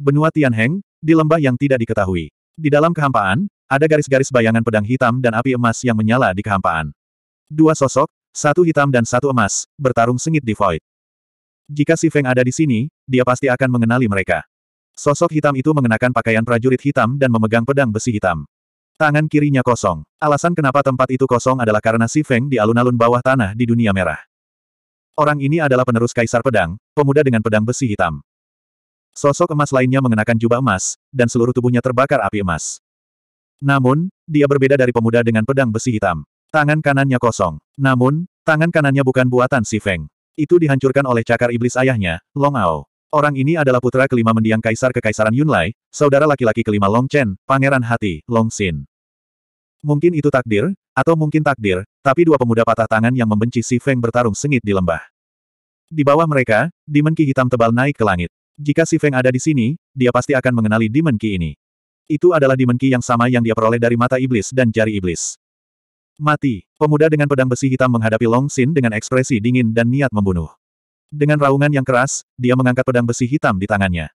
Benua Tianheng, di lembah yang tidak diketahui. Di dalam kehampaan, ada garis-garis bayangan pedang hitam dan api emas yang menyala di kehampaan. Dua sosok, satu hitam dan satu emas, bertarung sengit di void. Jika si Feng ada di sini, dia pasti akan mengenali mereka. Sosok hitam itu mengenakan pakaian prajurit hitam dan memegang pedang besi hitam. Tangan kirinya kosong. Alasan kenapa tempat itu kosong adalah karena si Feng di alun-alun bawah tanah di dunia merah. Orang ini adalah penerus Kaisar Pedang, pemuda dengan pedang besi hitam. Sosok emas lainnya mengenakan jubah emas, dan seluruh tubuhnya terbakar api emas. Namun, dia berbeda dari pemuda dengan pedang besi hitam. Tangan kanannya kosong. Namun, tangan kanannya bukan buatan si Feng. Itu dihancurkan oleh cakar iblis ayahnya, Long Ao. Orang ini adalah putra kelima mendiang kaisar kekaisaran Yunlai, saudara laki-laki kelima Long Chen, pangeran hati, Long Xin. Mungkin itu takdir, atau mungkin takdir, tapi dua pemuda patah tangan yang membenci Si Feng bertarung sengit di lembah. Di bawah mereka, dimenki hitam tebal naik ke langit. Jika Si Feng ada di sini, dia pasti akan mengenali Demon Key ini. Itu adalah Demon Key yang sama yang dia peroleh dari mata iblis dan jari iblis. Mati, pemuda dengan pedang besi hitam menghadapi Long Xin dengan ekspresi dingin dan niat membunuh. Dengan raungan yang keras, dia mengangkat pedang besi hitam di tangannya.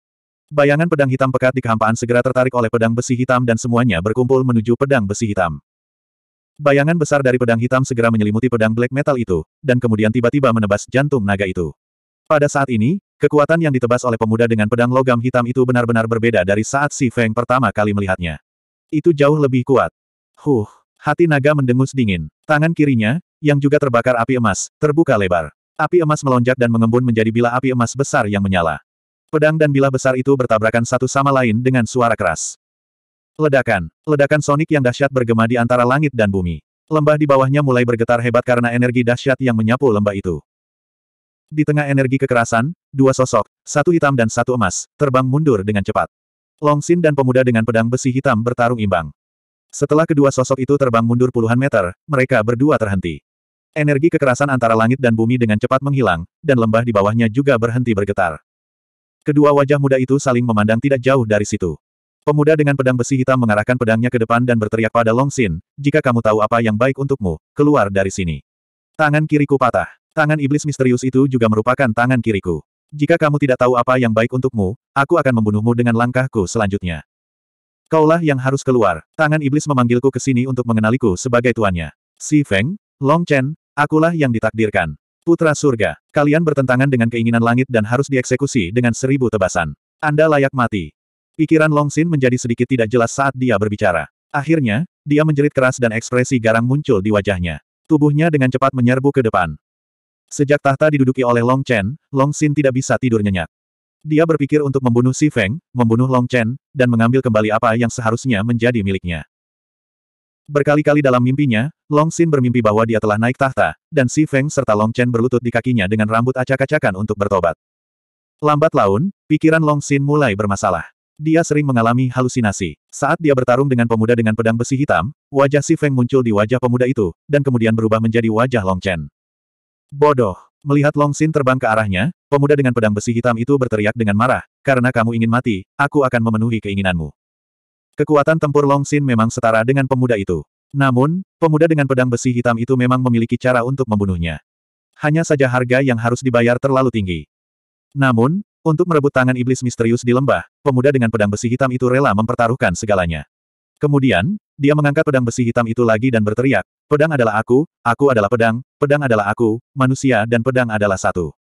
Bayangan pedang hitam pekat di kehampaan segera tertarik oleh pedang besi hitam dan semuanya berkumpul menuju pedang besi hitam. Bayangan besar dari pedang hitam segera menyelimuti pedang black metal itu, dan kemudian tiba-tiba menebas jantung naga itu. Pada saat ini, Kekuatan yang ditebas oleh pemuda dengan pedang logam hitam itu benar-benar berbeda dari saat Si Feng pertama kali melihatnya. Itu jauh lebih kuat. Huh, hati naga mendengus dingin. Tangan kirinya, yang juga terbakar api emas, terbuka lebar. Api emas melonjak dan mengembun menjadi bila api emas besar yang menyala. Pedang dan bila besar itu bertabrakan satu sama lain dengan suara keras. Ledakan. Ledakan sonik yang dahsyat bergema di antara langit dan bumi. Lembah di bawahnya mulai bergetar hebat karena energi dahsyat yang menyapu lembah itu. Di tengah energi kekerasan, dua sosok, satu hitam dan satu emas, terbang mundur dengan cepat. Long Sin dan pemuda dengan pedang besi hitam bertarung imbang. Setelah kedua sosok itu terbang mundur puluhan meter, mereka berdua terhenti. Energi kekerasan antara langit dan bumi dengan cepat menghilang, dan lembah di bawahnya juga berhenti bergetar. Kedua wajah muda itu saling memandang tidak jauh dari situ. Pemuda dengan pedang besi hitam mengarahkan pedangnya ke depan dan berteriak pada Long Sin, jika kamu tahu apa yang baik untukmu, keluar dari sini. Tangan kiriku patah. Tangan iblis misterius itu juga merupakan tangan kiriku. Jika kamu tidak tahu apa yang baik untukmu, aku akan membunuhmu dengan langkahku selanjutnya. Kaulah yang harus keluar. Tangan iblis memanggilku ke sini untuk mengenaliku sebagai tuannya. Si Feng, Long Chen, akulah yang ditakdirkan. Putra surga, kalian bertentangan dengan keinginan langit dan harus dieksekusi dengan seribu tebasan. Anda layak mati. Pikiran Long Xin menjadi sedikit tidak jelas saat dia berbicara. Akhirnya, dia menjerit keras dan ekspresi garang muncul di wajahnya. Tubuhnya dengan cepat menyerbu ke depan. Sejak tahta diduduki oleh Long Chen, Long Xin tidak bisa tidur nyenyak. Dia berpikir untuk membunuh Si Feng, membunuh Long Chen, dan mengambil kembali apa yang seharusnya menjadi miliknya. Berkali-kali dalam mimpinya, Long Xin bermimpi bahwa dia telah naik tahta, dan Si Feng serta Long Chen berlutut di kakinya dengan rambut acak-acakan untuk bertobat. Lambat laun, pikiran Long Xin mulai bermasalah. Dia sering mengalami halusinasi. Saat dia bertarung dengan pemuda dengan pedang besi hitam, wajah Si Feng muncul di wajah pemuda itu, dan kemudian berubah menjadi wajah Long Chen. Bodoh. Melihat Long Sin terbang ke arahnya, pemuda dengan pedang besi hitam itu berteriak dengan marah, karena kamu ingin mati, aku akan memenuhi keinginanmu. Kekuatan tempur Long Sin memang setara dengan pemuda itu. Namun, pemuda dengan pedang besi hitam itu memang memiliki cara untuk membunuhnya. Hanya saja harga yang harus dibayar terlalu tinggi. Namun, untuk merebut tangan iblis misterius di lembah, pemuda dengan pedang besi hitam itu rela mempertaruhkan segalanya. Kemudian, dia mengangkat pedang besi hitam itu lagi dan berteriak, pedang adalah aku, aku adalah pedang, pedang adalah aku, manusia dan pedang adalah satu.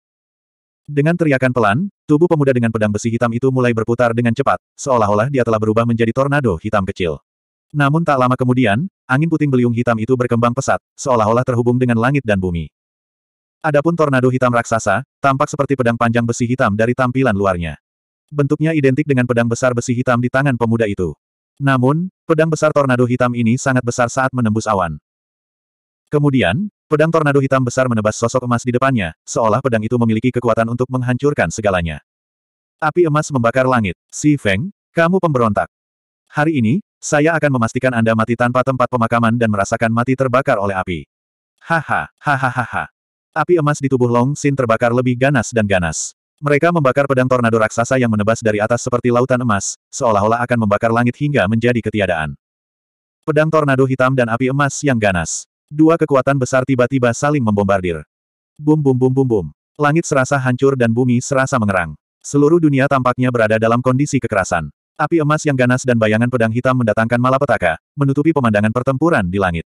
Dengan teriakan pelan, tubuh pemuda dengan pedang besi hitam itu mulai berputar dengan cepat, seolah-olah dia telah berubah menjadi tornado hitam kecil. Namun tak lama kemudian, angin puting beliung hitam itu berkembang pesat, seolah-olah terhubung dengan langit dan bumi. Adapun tornado hitam raksasa, tampak seperti pedang panjang besi hitam dari tampilan luarnya. Bentuknya identik dengan pedang besar besi hitam di tangan pemuda itu. Namun, pedang besar tornado hitam ini sangat besar saat menembus awan. Kemudian, pedang tornado hitam besar menebas sosok emas di depannya, seolah pedang itu memiliki kekuatan untuk menghancurkan segalanya. Api emas membakar langit. Si Feng, kamu pemberontak. Hari ini, saya akan memastikan Anda mati tanpa tempat pemakaman dan merasakan mati terbakar oleh api. Haha, hahaha. Api emas di tubuh Long Sin terbakar lebih ganas dan ganas. Mereka membakar pedang tornado raksasa yang menebas dari atas seperti lautan emas, seolah-olah akan membakar langit hingga menjadi ketiadaan. Pedang tornado hitam dan api emas yang ganas. Dua kekuatan besar tiba-tiba saling membombardir. Bum bum bum bum bum. Langit serasa hancur dan bumi serasa mengerang. Seluruh dunia tampaknya berada dalam kondisi kekerasan. Api emas yang ganas dan bayangan pedang hitam mendatangkan malapetaka, menutupi pemandangan pertempuran di langit.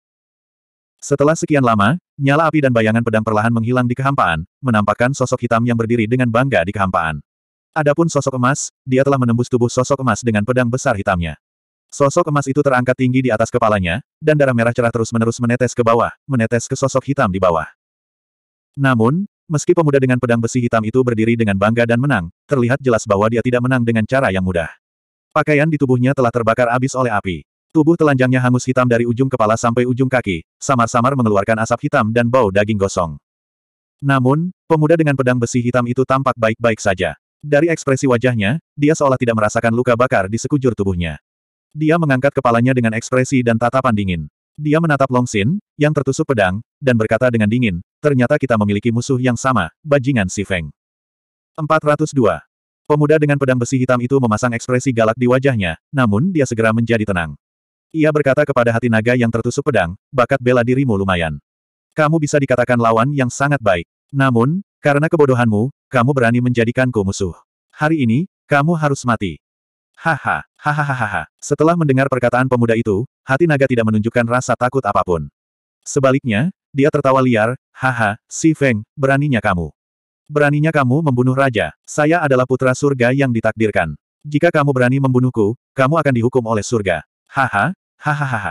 Setelah sekian lama, Nyala api dan bayangan pedang perlahan menghilang di kehampaan, menampakkan sosok hitam yang berdiri dengan bangga di kehampaan. Adapun sosok emas, dia telah menembus tubuh sosok emas dengan pedang besar hitamnya. Sosok emas itu terangkat tinggi di atas kepalanya, dan darah merah cerah terus-menerus menetes ke bawah, menetes ke sosok hitam di bawah. Namun, meski pemuda dengan pedang besi hitam itu berdiri dengan bangga dan menang, terlihat jelas bahwa dia tidak menang dengan cara yang mudah. Pakaian di tubuhnya telah terbakar habis oleh api. Tubuh telanjangnya hangus hitam dari ujung kepala sampai ujung kaki, samar-samar mengeluarkan asap hitam dan bau daging gosong. Namun, pemuda dengan pedang besi hitam itu tampak baik-baik saja. Dari ekspresi wajahnya, dia seolah tidak merasakan luka bakar di sekujur tubuhnya. Dia mengangkat kepalanya dengan ekspresi dan tatapan dingin. Dia menatap Long Xin, yang tertusuk pedang, dan berkata dengan dingin, ternyata kita memiliki musuh yang sama, bajingan si Feng. 402. Pemuda dengan pedang besi hitam itu memasang ekspresi galak di wajahnya, namun dia segera menjadi tenang. Ia berkata kepada hati naga yang tertusuk pedang, bakat bela dirimu lumayan. Kamu bisa dikatakan lawan yang sangat baik. Namun, karena kebodohanmu, kamu berani menjadikanku musuh. Hari ini, kamu harus mati. Haha, hahaha. Setelah mendengar perkataan pemuda itu, hati naga tidak menunjukkan rasa takut apapun. Sebaliknya, dia tertawa liar, haha, si Feng, beraninya kamu. Beraninya kamu membunuh raja, saya adalah putra surga yang ditakdirkan. Jika kamu berani membunuhku, kamu akan dihukum oleh surga. Haha, Hahaha.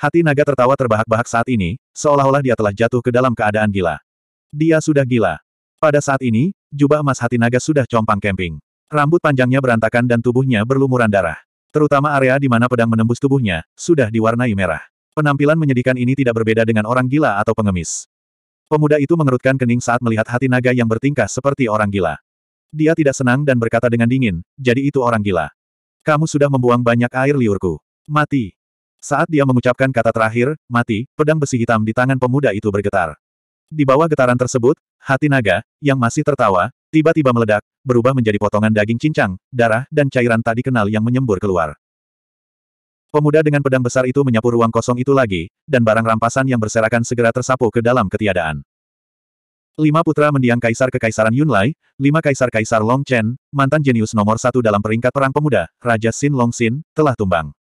Hati naga tertawa terbahak-bahak saat ini, seolah-olah dia telah jatuh ke dalam keadaan gila. Dia sudah gila. Pada saat ini, jubah emas hati naga sudah compang camping. Rambut panjangnya berantakan dan tubuhnya berlumuran darah. Terutama area di mana pedang menembus tubuhnya, sudah diwarnai merah. Penampilan menyedihkan ini tidak berbeda dengan orang gila atau pengemis. Pemuda itu mengerutkan kening saat melihat hati naga yang bertingkah seperti orang gila. Dia tidak senang dan berkata dengan dingin, jadi itu orang gila. Kamu sudah membuang banyak air liurku. Mati. Saat dia mengucapkan kata terakhir, mati, pedang besi hitam di tangan pemuda itu bergetar. Di bawah getaran tersebut, hati naga, yang masih tertawa, tiba-tiba meledak, berubah menjadi potongan daging cincang, darah, dan cairan tadi kenal yang menyembur keluar. Pemuda dengan pedang besar itu menyapu ruang kosong itu lagi, dan barang rampasan yang berserakan segera tersapu ke dalam ketiadaan. Lima putra mendiang kaisar kekaisaran Yunlai, lima kaisar kaisar Long Chen, mantan jenius nomor satu dalam peringkat perang pemuda, Raja Xin Long Sin, telah tumbang.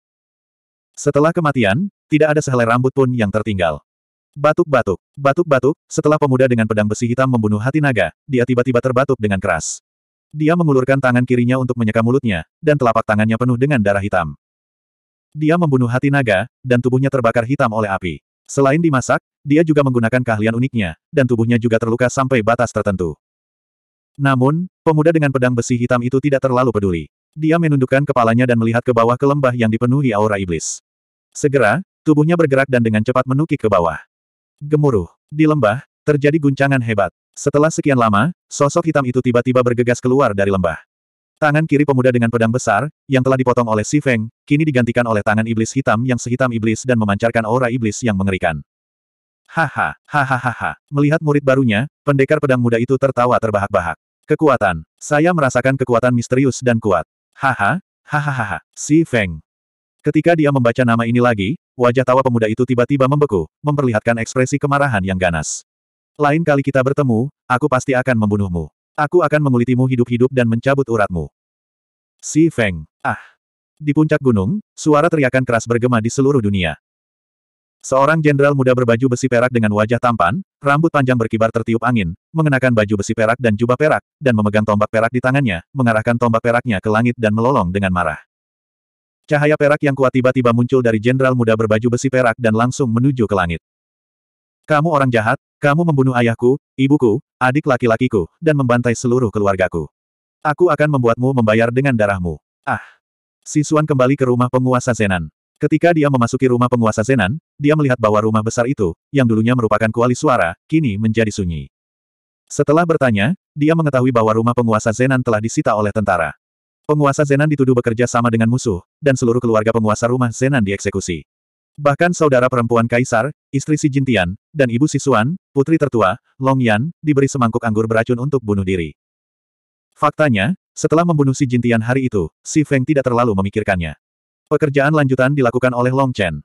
Setelah kematian, tidak ada sehelai rambut pun yang tertinggal. Batuk-batuk, batuk-batuk, setelah pemuda dengan pedang besi hitam membunuh hati naga, dia tiba-tiba terbatuk dengan keras. Dia mengulurkan tangan kirinya untuk menyeka mulutnya, dan telapak tangannya penuh dengan darah hitam. Dia membunuh hati naga, dan tubuhnya terbakar hitam oleh api. Selain dimasak, dia juga menggunakan keahlian uniknya, dan tubuhnya juga terluka sampai batas tertentu. Namun, pemuda dengan pedang besi hitam itu tidak terlalu peduli. Dia menundukkan kepalanya dan melihat ke bawah ke lembah yang dipenuhi aura iblis. Segera, tubuhnya bergerak dan dengan cepat menukik ke bawah. Gemuruh. Di lembah, terjadi guncangan hebat. Setelah sekian lama, sosok hitam itu tiba-tiba bergegas keluar dari lembah. Tangan kiri pemuda dengan pedang besar, yang telah dipotong oleh Si Feng, kini digantikan oleh tangan iblis hitam yang sehitam iblis dan memancarkan aura iblis yang mengerikan. Haha, hahaha. Melihat murid barunya, pendekar pedang muda itu tertawa terbahak-bahak. Kekuatan. Saya merasakan kekuatan misterius dan kuat. Haha, hahaha. Si Feng. Ketika dia membaca nama ini lagi, wajah tawa pemuda itu tiba-tiba membeku, memperlihatkan ekspresi kemarahan yang ganas. Lain kali kita bertemu, aku pasti akan membunuhmu. Aku akan mengulitimu hidup-hidup dan mencabut uratmu. Si Feng. Ah. Di puncak gunung, suara teriakan keras bergema di seluruh dunia. Seorang jenderal muda berbaju besi perak dengan wajah tampan, rambut panjang berkibar tertiup angin, mengenakan baju besi perak dan jubah perak, dan memegang tombak perak di tangannya, mengarahkan tombak peraknya ke langit dan melolong dengan marah. Cahaya perak yang kuat tiba-tiba muncul dari jenderal muda berbaju besi perak dan langsung menuju ke langit. Kamu orang jahat, kamu membunuh ayahku, ibuku, adik laki-lakiku, dan membantai seluruh keluargaku. Aku akan membuatmu membayar dengan darahmu. Ah! Si Sisuan kembali ke rumah penguasa Zenan. Ketika dia memasuki rumah penguasa Zenan, dia melihat bahwa rumah besar itu, yang dulunya merupakan kuali suara, kini menjadi sunyi. Setelah bertanya, dia mengetahui bahwa rumah penguasa Zenan telah disita oleh tentara. Penguasa Zenan dituduh bekerja sama dengan musuh, dan seluruh keluarga penguasa rumah Zenan dieksekusi. Bahkan saudara perempuan Kaisar, istri Si Jintian, dan ibu Sisuan, putri tertua, Long Yan, diberi semangkuk anggur beracun untuk bunuh diri. Faktanya, setelah membunuh Si Jintian hari itu, Si Feng tidak terlalu memikirkannya. Pekerjaan lanjutan dilakukan oleh Long Chen.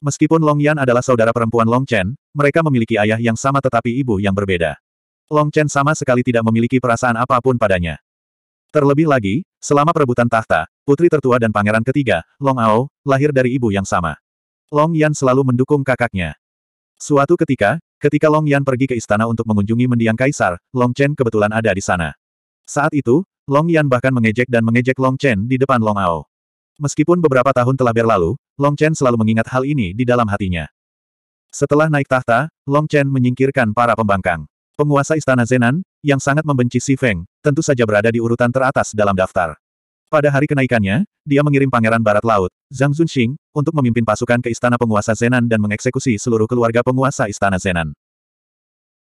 Meskipun Long Yan adalah saudara perempuan Long Chen, mereka memiliki ayah yang sama tetapi ibu yang berbeda. Long Chen sama sekali tidak memiliki perasaan apapun padanya. Terlebih lagi, selama perebutan tahta, putri tertua dan pangeran ketiga, Long Ao, lahir dari ibu yang sama. Long Yan selalu mendukung kakaknya. Suatu ketika, ketika Long Yan pergi ke istana untuk mengunjungi mendiang kaisar, Long Chen kebetulan ada di sana. Saat itu, Long Yan bahkan mengejek dan mengejek Long Chen di depan Long Ao. Meskipun beberapa tahun telah berlalu, Long Chen selalu mengingat hal ini di dalam hatinya. Setelah naik tahta, Long Chen menyingkirkan para pembangkang. Penguasa Istana Zenan, yang sangat membenci Si Feng, tentu saja berada di urutan teratas dalam daftar. Pada hari kenaikannya, dia mengirim Pangeran Barat Laut, Zhang Zunxing, untuk memimpin pasukan ke Istana Penguasa Zenan dan mengeksekusi seluruh keluarga penguasa Istana Zenan.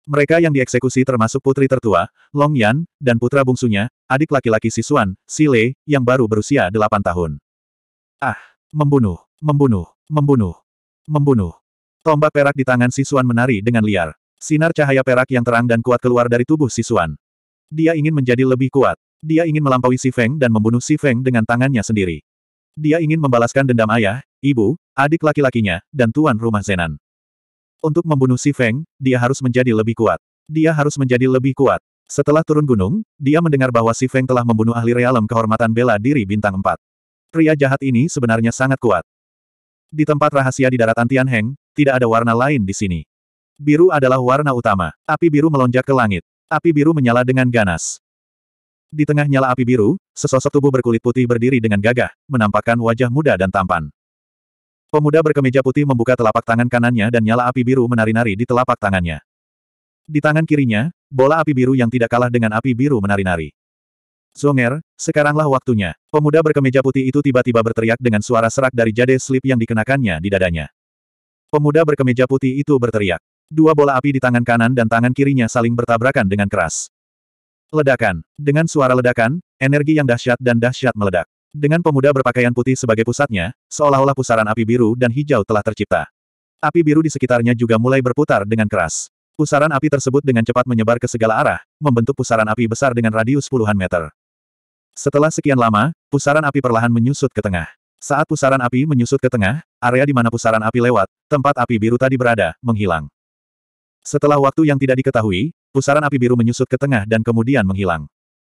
Mereka yang dieksekusi termasuk putri tertua, Long Yan, dan putra bungsunya, adik laki-laki Si Sisuan, Si Lei, yang baru berusia 8 tahun. Ah, membunuh, membunuh, membunuh, membunuh. Tombak perak di tangan Si Sisuan menari dengan liar. Sinar cahaya perak yang terang dan kuat keluar dari tubuh Sisuan. Dia ingin menjadi lebih kuat. Dia ingin melampaui Si Feng dan membunuh Si Feng dengan tangannya sendiri. Dia ingin membalaskan dendam ayah, ibu, adik laki-lakinya, dan tuan rumah Zenan. Untuk membunuh Si Feng, dia harus menjadi lebih kuat. Dia harus menjadi lebih kuat. Setelah turun gunung, dia mendengar bahwa Si Feng telah membunuh ahli realem kehormatan bela diri bintang 4. Pria jahat ini sebenarnya sangat kuat. Di tempat rahasia di daratan Tianheng, tidak ada warna lain di sini. Biru adalah warna utama. Api biru melonjak ke langit. Api biru menyala dengan ganas. Di tengah nyala api biru, sesosok tubuh berkulit putih berdiri dengan gagah, menampakkan wajah muda dan tampan. Pemuda berkemeja putih membuka telapak tangan kanannya dan nyala api biru menari-nari di telapak tangannya. Di tangan kirinya, bola api biru yang tidak kalah dengan api biru menari-nari. Zonger, sekaranglah waktunya. Pemuda berkemeja putih itu tiba-tiba berteriak dengan suara serak dari jade slip yang dikenakannya di dadanya. Pemuda berkemeja putih itu berteriak. Dua bola api di tangan kanan dan tangan kirinya saling bertabrakan dengan keras. Ledakan. Dengan suara ledakan, energi yang dahsyat dan dahsyat meledak. Dengan pemuda berpakaian putih sebagai pusatnya, seolah-olah pusaran api biru dan hijau telah tercipta. Api biru di sekitarnya juga mulai berputar dengan keras. Pusaran api tersebut dengan cepat menyebar ke segala arah, membentuk pusaran api besar dengan radius puluhan meter. Setelah sekian lama, pusaran api perlahan menyusut ke tengah. Saat pusaran api menyusut ke tengah, area di mana pusaran api lewat, tempat api biru tadi berada, menghilang. Setelah waktu yang tidak diketahui, pusaran api biru menyusut ke tengah dan kemudian menghilang.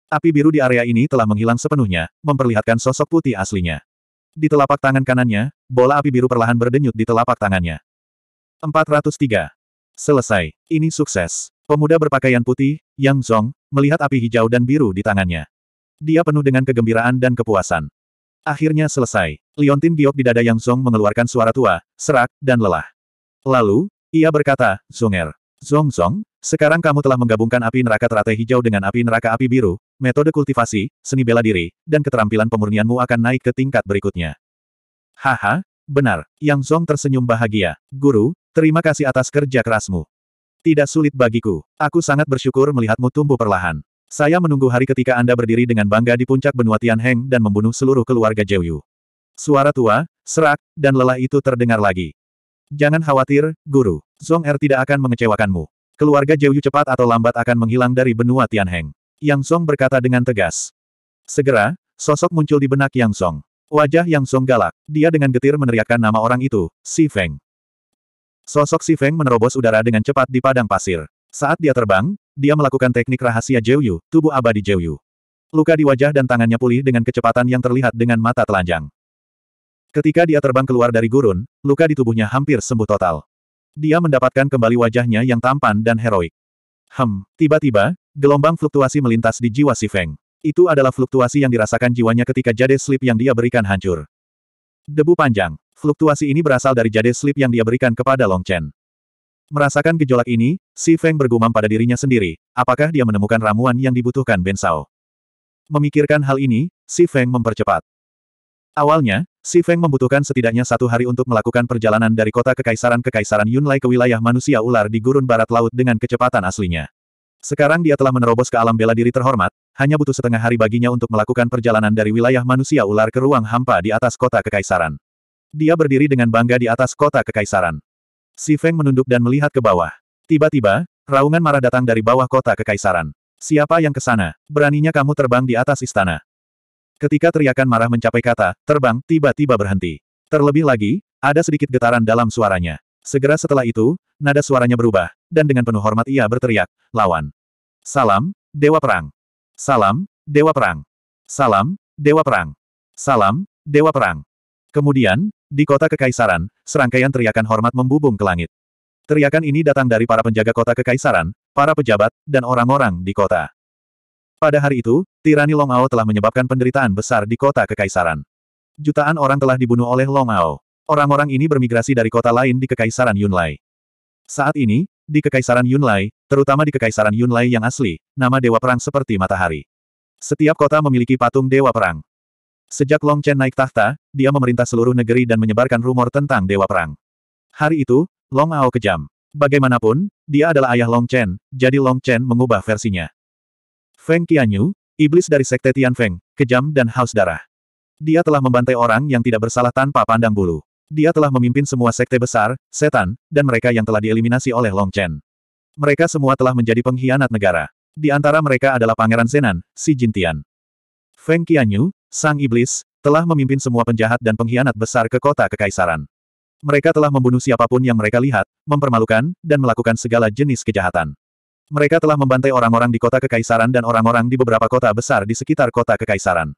Api biru di area ini telah menghilang sepenuhnya, memperlihatkan sosok putih aslinya. Di telapak tangan kanannya, bola api biru perlahan berdenyut di telapak tangannya. 403. Selesai. Ini sukses. Pemuda berpakaian putih, Yang Zong, melihat api hijau dan biru di tangannya. Dia penuh dengan kegembiraan dan kepuasan. Akhirnya selesai. Liontin giok di dada Yang Zong mengeluarkan suara tua, serak, dan lelah. Lalu, ia berkata, Zonger, Zong Zong, sekarang kamu telah menggabungkan api neraka teratai hijau dengan api neraka api biru, metode kultivasi, seni bela diri, dan keterampilan pemurnianmu akan naik ke tingkat berikutnya. Haha, benar, Yang Zong tersenyum bahagia. Guru, terima kasih atas kerja kerasmu. Tidak sulit bagiku. Aku sangat bersyukur melihatmu tumbuh perlahan. Saya menunggu hari ketika Anda berdiri dengan bangga di puncak benua Tianheng dan membunuh seluruh keluarga Jeyu. Suara tua, serak, dan lelah itu terdengar lagi. Jangan khawatir, Guru. Zong Er tidak akan mengecewakanmu. Keluarga Zhou Yu cepat atau lambat akan menghilang dari benua Tianheng. Yang Song berkata dengan tegas. Segera, sosok muncul di benak Yang Song. Wajah Yang Song galak. Dia dengan getir meneriakkan nama orang itu, Si Feng. Sosok Si Feng menerobos udara dengan cepat di padang pasir. Saat dia terbang, dia melakukan teknik rahasia Zhou Yu, tubuh abadi Zhou Yu. Luka di wajah dan tangannya pulih dengan kecepatan yang terlihat dengan mata telanjang. Ketika dia terbang keluar dari gurun, luka di tubuhnya hampir sembuh total. Dia mendapatkan kembali wajahnya yang tampan dan heroik. Hem, tiba-tiba, gelombang fluktuasi melintas di jiwa si Feng. Itu adalah fluktuasi yang dirasakan jiwanya ketika jade slip yang dia berikan hancur. Debu panjang. Fluktuasi ini berasal dari jade slip yang dia berikan kepada Long Chen. Merasakan gejolak ini, Si Feng bergumam pada dirinya sendiri, apakah dia menemukan ramuan yang dibutuhkan Ben Sao? Memikirkan hal ini, Si Feng mempercepat. Awalnya, Si Feng membutuhkan setidaknya satu hari untuk melakukan perjalanan dari kota kekaisaran-kekaisaran Yunlai ke wilayah manusia ular di gurun barat laut dengan kecepatan aslinya. Sekarang dia telah menerobos ke alam bela diri terhormat, hanya butuh setengah hari baginya untuk melakukan perjalanan dari wilayah manusia ular ke ruang hampa di atas kota kekaisaran. Dia berdiri dengan bangga di atas kota kekaisaran. Si Feng menunduk dan melihat ke bawah. Tiba-tiba, raungan marah datang dari bawah kota kekaisaran. Siapa yang ke sana? Beraninya kamu terbang di atas istana. Ketika teriakan marah mencapai kata, terbang, tiba-tiba berhenti. Terlebih lagi, ada sedikit getaran dalam suaranya. Segera setelah itu, nada suaranya berubah, dan dengan penuh hormat ia berteriak, lawan. Salam, Dewa Perang. Salam, Dewa Perang. Salam, Dewa Perang. Salam, Dewa Perang. Kemudian, di kota Kekaisaran, serangkaian teriakan hormat membubung ke langit. Teriakan ini datang dari para penjaga kota Kekaisaran, para pejabat, dan orang-orang di kota. Pada hari itu, tirani Long Ao telah menyebabkan penderitaan besar di kota kekaisaran. Jutaan orang telah dibunuh oleh Long Ao. Orang-orang ini bermigrasi dari kota lain di kekaisaran Yunlai. Saat ini, di kekaisaran Yunlai, terutama di kekaisaran Yunlai yang asli, nama dewa perang seperti matahari. Setiap kota memiliki patung dewa perang. Sejak Long Chen naik tahta, dia memerintah seluruh negeri dan menyebarkan rumor tentang dewa perang. Hari itu, Long Ao kejam. Bagaimanapun, dia adalah ayah Long Chen, jadi Long Chen mengubah versinya. Feng Qianyu, iblis dari sekte Tian Feng, kejam dan haus darah. Dia telah membantai orang yang tidak bersalah tanpa pandang bulu. Dia telah memimpin semua sekte besar, setan, dan mereka yang telah dieliminasi oleh Long Chen. Mereka semua telah menjadi pengkhianat negara. Di antara mereka adalah Pangeran Senan, Si Jintian. Feng Qianyu, sang iblis, telah memimpin semua penjahat dan pengkhianat besar ke kota kekaisaran. Mereka telah membunuh siapapun yang mereka lihat, mempermalukan, dan melakukan segala jenis kejahatan. Mereka telah membantai orang-orang di kota kekaisaran dan orang-orang di beberapa kota besar di sekitar kota kekaisaran.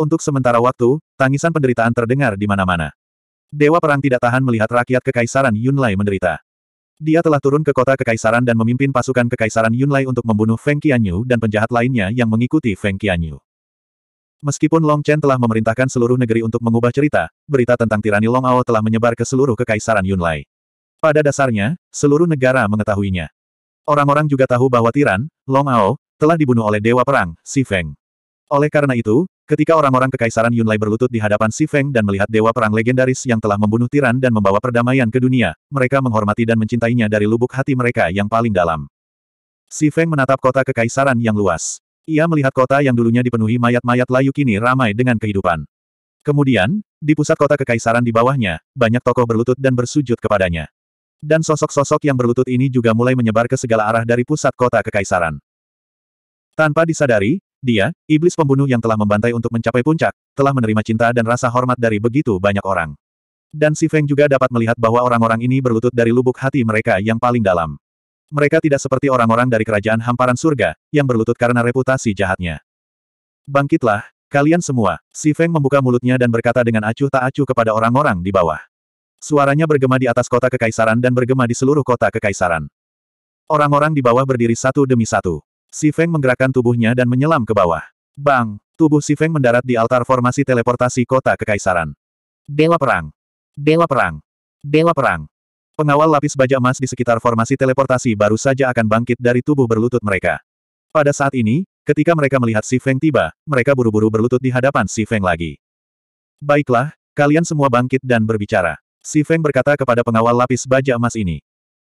Untuk sementara waktu, tangisan penderitaan terdengar di mana-mana. Dewa Perang tidak tahan melihat rakyat kekaisaran Yunlai menderita. Dia telah turun ke kota kekaisaran dan memimpin pasukan kekaisaran Yunlai untuk membunuh Feng Qianyu dan penjahat lainnya yang mengikuti Feng Qianyu. Meskipun Long Chen telah memerintahkan seluruh negeri untuk mengubah cerita, berita tentang tirani Long Ao telah menyebar ke seluruh kekaisaran Yunlai. Pada dasarnya, seluruh negara mengetahuinya. Orang-orang juga tahu bahwa Tiran, Long Ao, telah dibunuh oleh Dewa Perang, Si Feng. Oleh karena itu, ketika orang-orang Kekaisaran Yunlai berlutut di hadapan Si Feng dan melihat Dewa Perang legendaris yang telah membunuh Tiran dan membawa perdamaian ke dunia, mereka menghormati dan mencintainya dari lubuk hati mereka yang paling dalam. Si Feng menatap kota Kekaisaran yang luas. Ia melihat kota yang dulunya dipenuhi mayat-mayat layu kini ramai dengan kehidupan. Kemudian, di pusat kota Kekaisaran di bawahnya, banyak tokoh berlutut dan bersujud kepadanya. Dan sosok-sosok yang berlutut ini juga mulai menyebar ke segala arah dari pusat kota kekaisaran. Tanpa disadari, dia, iblis pembunuh yang telah membantai untuk mencapai puncak, telah menerima cinta dan rasa hormat dari begitu banyak orang. Dan Si Feng juga dapat melihat bahwa orang-orang ini berlutut dari lubuk hati mereka yang paling dalam. Mereka tidak seperti orang-orang dari kerajaan hamparan surga, yang berlutut karena reputasi jahatnya. Bangkitlah, kalian semua, Si Feng membuka mulutnya dan berkata dengan acuh tak acuh kepada orang-orang di bawah. Suaranya bergema di atas kota kekaisaran dan bergema di seluruh kota kekaisaran. Orang-orang di bawah berdiri satu demi satu. Si Feng menggerakkan tubuhnya dan menyelam ke bawah. Bang! Tubuh Si Feng mendarat di altar formasi teleportasi kota kekaisaran. Dewa Perang! Dewa Perang! Dewa Perang! Pengawal lapis baja emas di sekitar formasi teleportasi baru saja akan bangkit dari tubuh berlutut mereka. Pada saat ini, ketika mereka melihat Si Feng tiba, mereka buru-buru berlutut di hadapan Si Feng lagi. Baiklah, kalian semua bangkit dan berbicara. Si Feng berkata kepada pengawal lapis baja emas ini.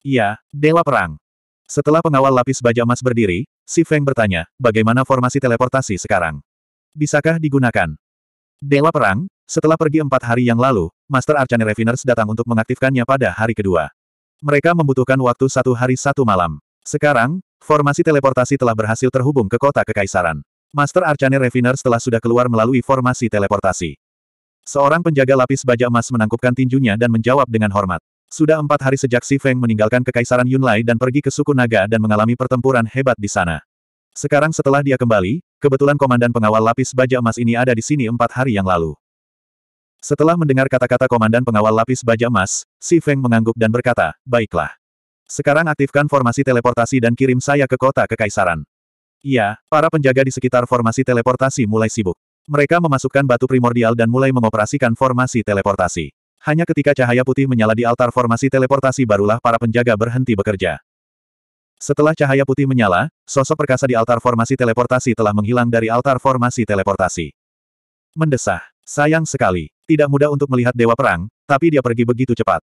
Iya, Dewa Perang. Setelah pengawal lapis baja emas berdiri, si Feng bertanya, bagaimana formasi teleportasi sekarang? Bisakah digunakan? Dewa Perang, setelah pergi empat hari yang lalu, Master Archane Refiners datang untuk mengaktifkannya pada hari kedua. Mereka membutuhkan waktu satu hari satu malam. Sekarang, formasi teleportasi telah berhasil terhubung ke kota kekaisaran. Master Archane Refiners telah sudah keluar melalui formasi teleportasi. Seorang penjaga lapis baja emas menangkupkan tinjunya dan menjawab dengan hormat. Sudah empat hari sejak Si Feng meninggalkan Kekaisaran Yunlai dan pergi ke suku Naga dan mengalami pertempuran hebat di sana. Sekarang setelah dia kembali, kebetulan komandan pengawal lapis baja emas ini ada di sini empat hari yang lalu. Setelah mendengar kata-kata komandan pengawal lapis baja emas, Si Feng mengangguk dan berkata, baiklah. Sekarang aktifkan formasi teleportasi dan kirim saya ke kota Kekaisaran. Iya, para penjaga di sekitar formasi teleportasi mulai sibuk. Mereka memasukkan batu primordial dan mulai mengoperasikan formasi teleportasi. Hanya ketika cahaya putih menyala di altar formasi teleportasi barulah para penjaga berhenti bekerja. Setelah cahaya putih menyala, sosok perkasa di altar formasi teleportasi telah menghilang dari altar formasi teleportasi. Mendesah. Sayang sekali. Tidak mudah untuk melihat Dewa Perang, tapi dia pergi begitu cepat.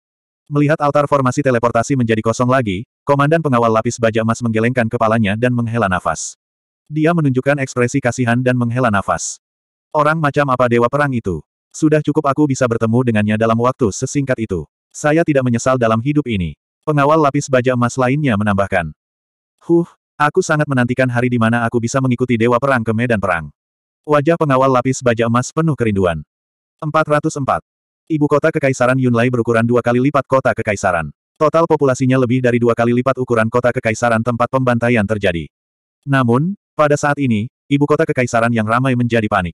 Melihat altar formasi teleportasi menjadi kosong lagi, komandan pengawal lapis baja emas menggelengkan kepalanya dan menghela nafas. Dia menunjukkan ekspresi kasihan dan menghela nafas. Orang macam apa dewa perang itu? Sudah cukup aku bisa bertemu dengannya dalam waktu sesingkat itu. Saya tidak menyesal dalam hidup ini. Pengawal lapis baja emas lainnya menambahkan. Huh, aku sangat menantikan hari di mana aku bisa mengikuti dewa perang ke medan perang. Wajah pengawal lapis baja emas penuh kerinduan. 404. Ibu kota Kekaisaran Yunlai berukuran dua kali lipat kota Kekaisaran. Total populasinya lebih dari dua kali lipat ukuran kota Kekaisaran tempat pembantaian terjadi. Namun, pada saat ini, ibu kota Kekaisaran yang ramai menjadi panik.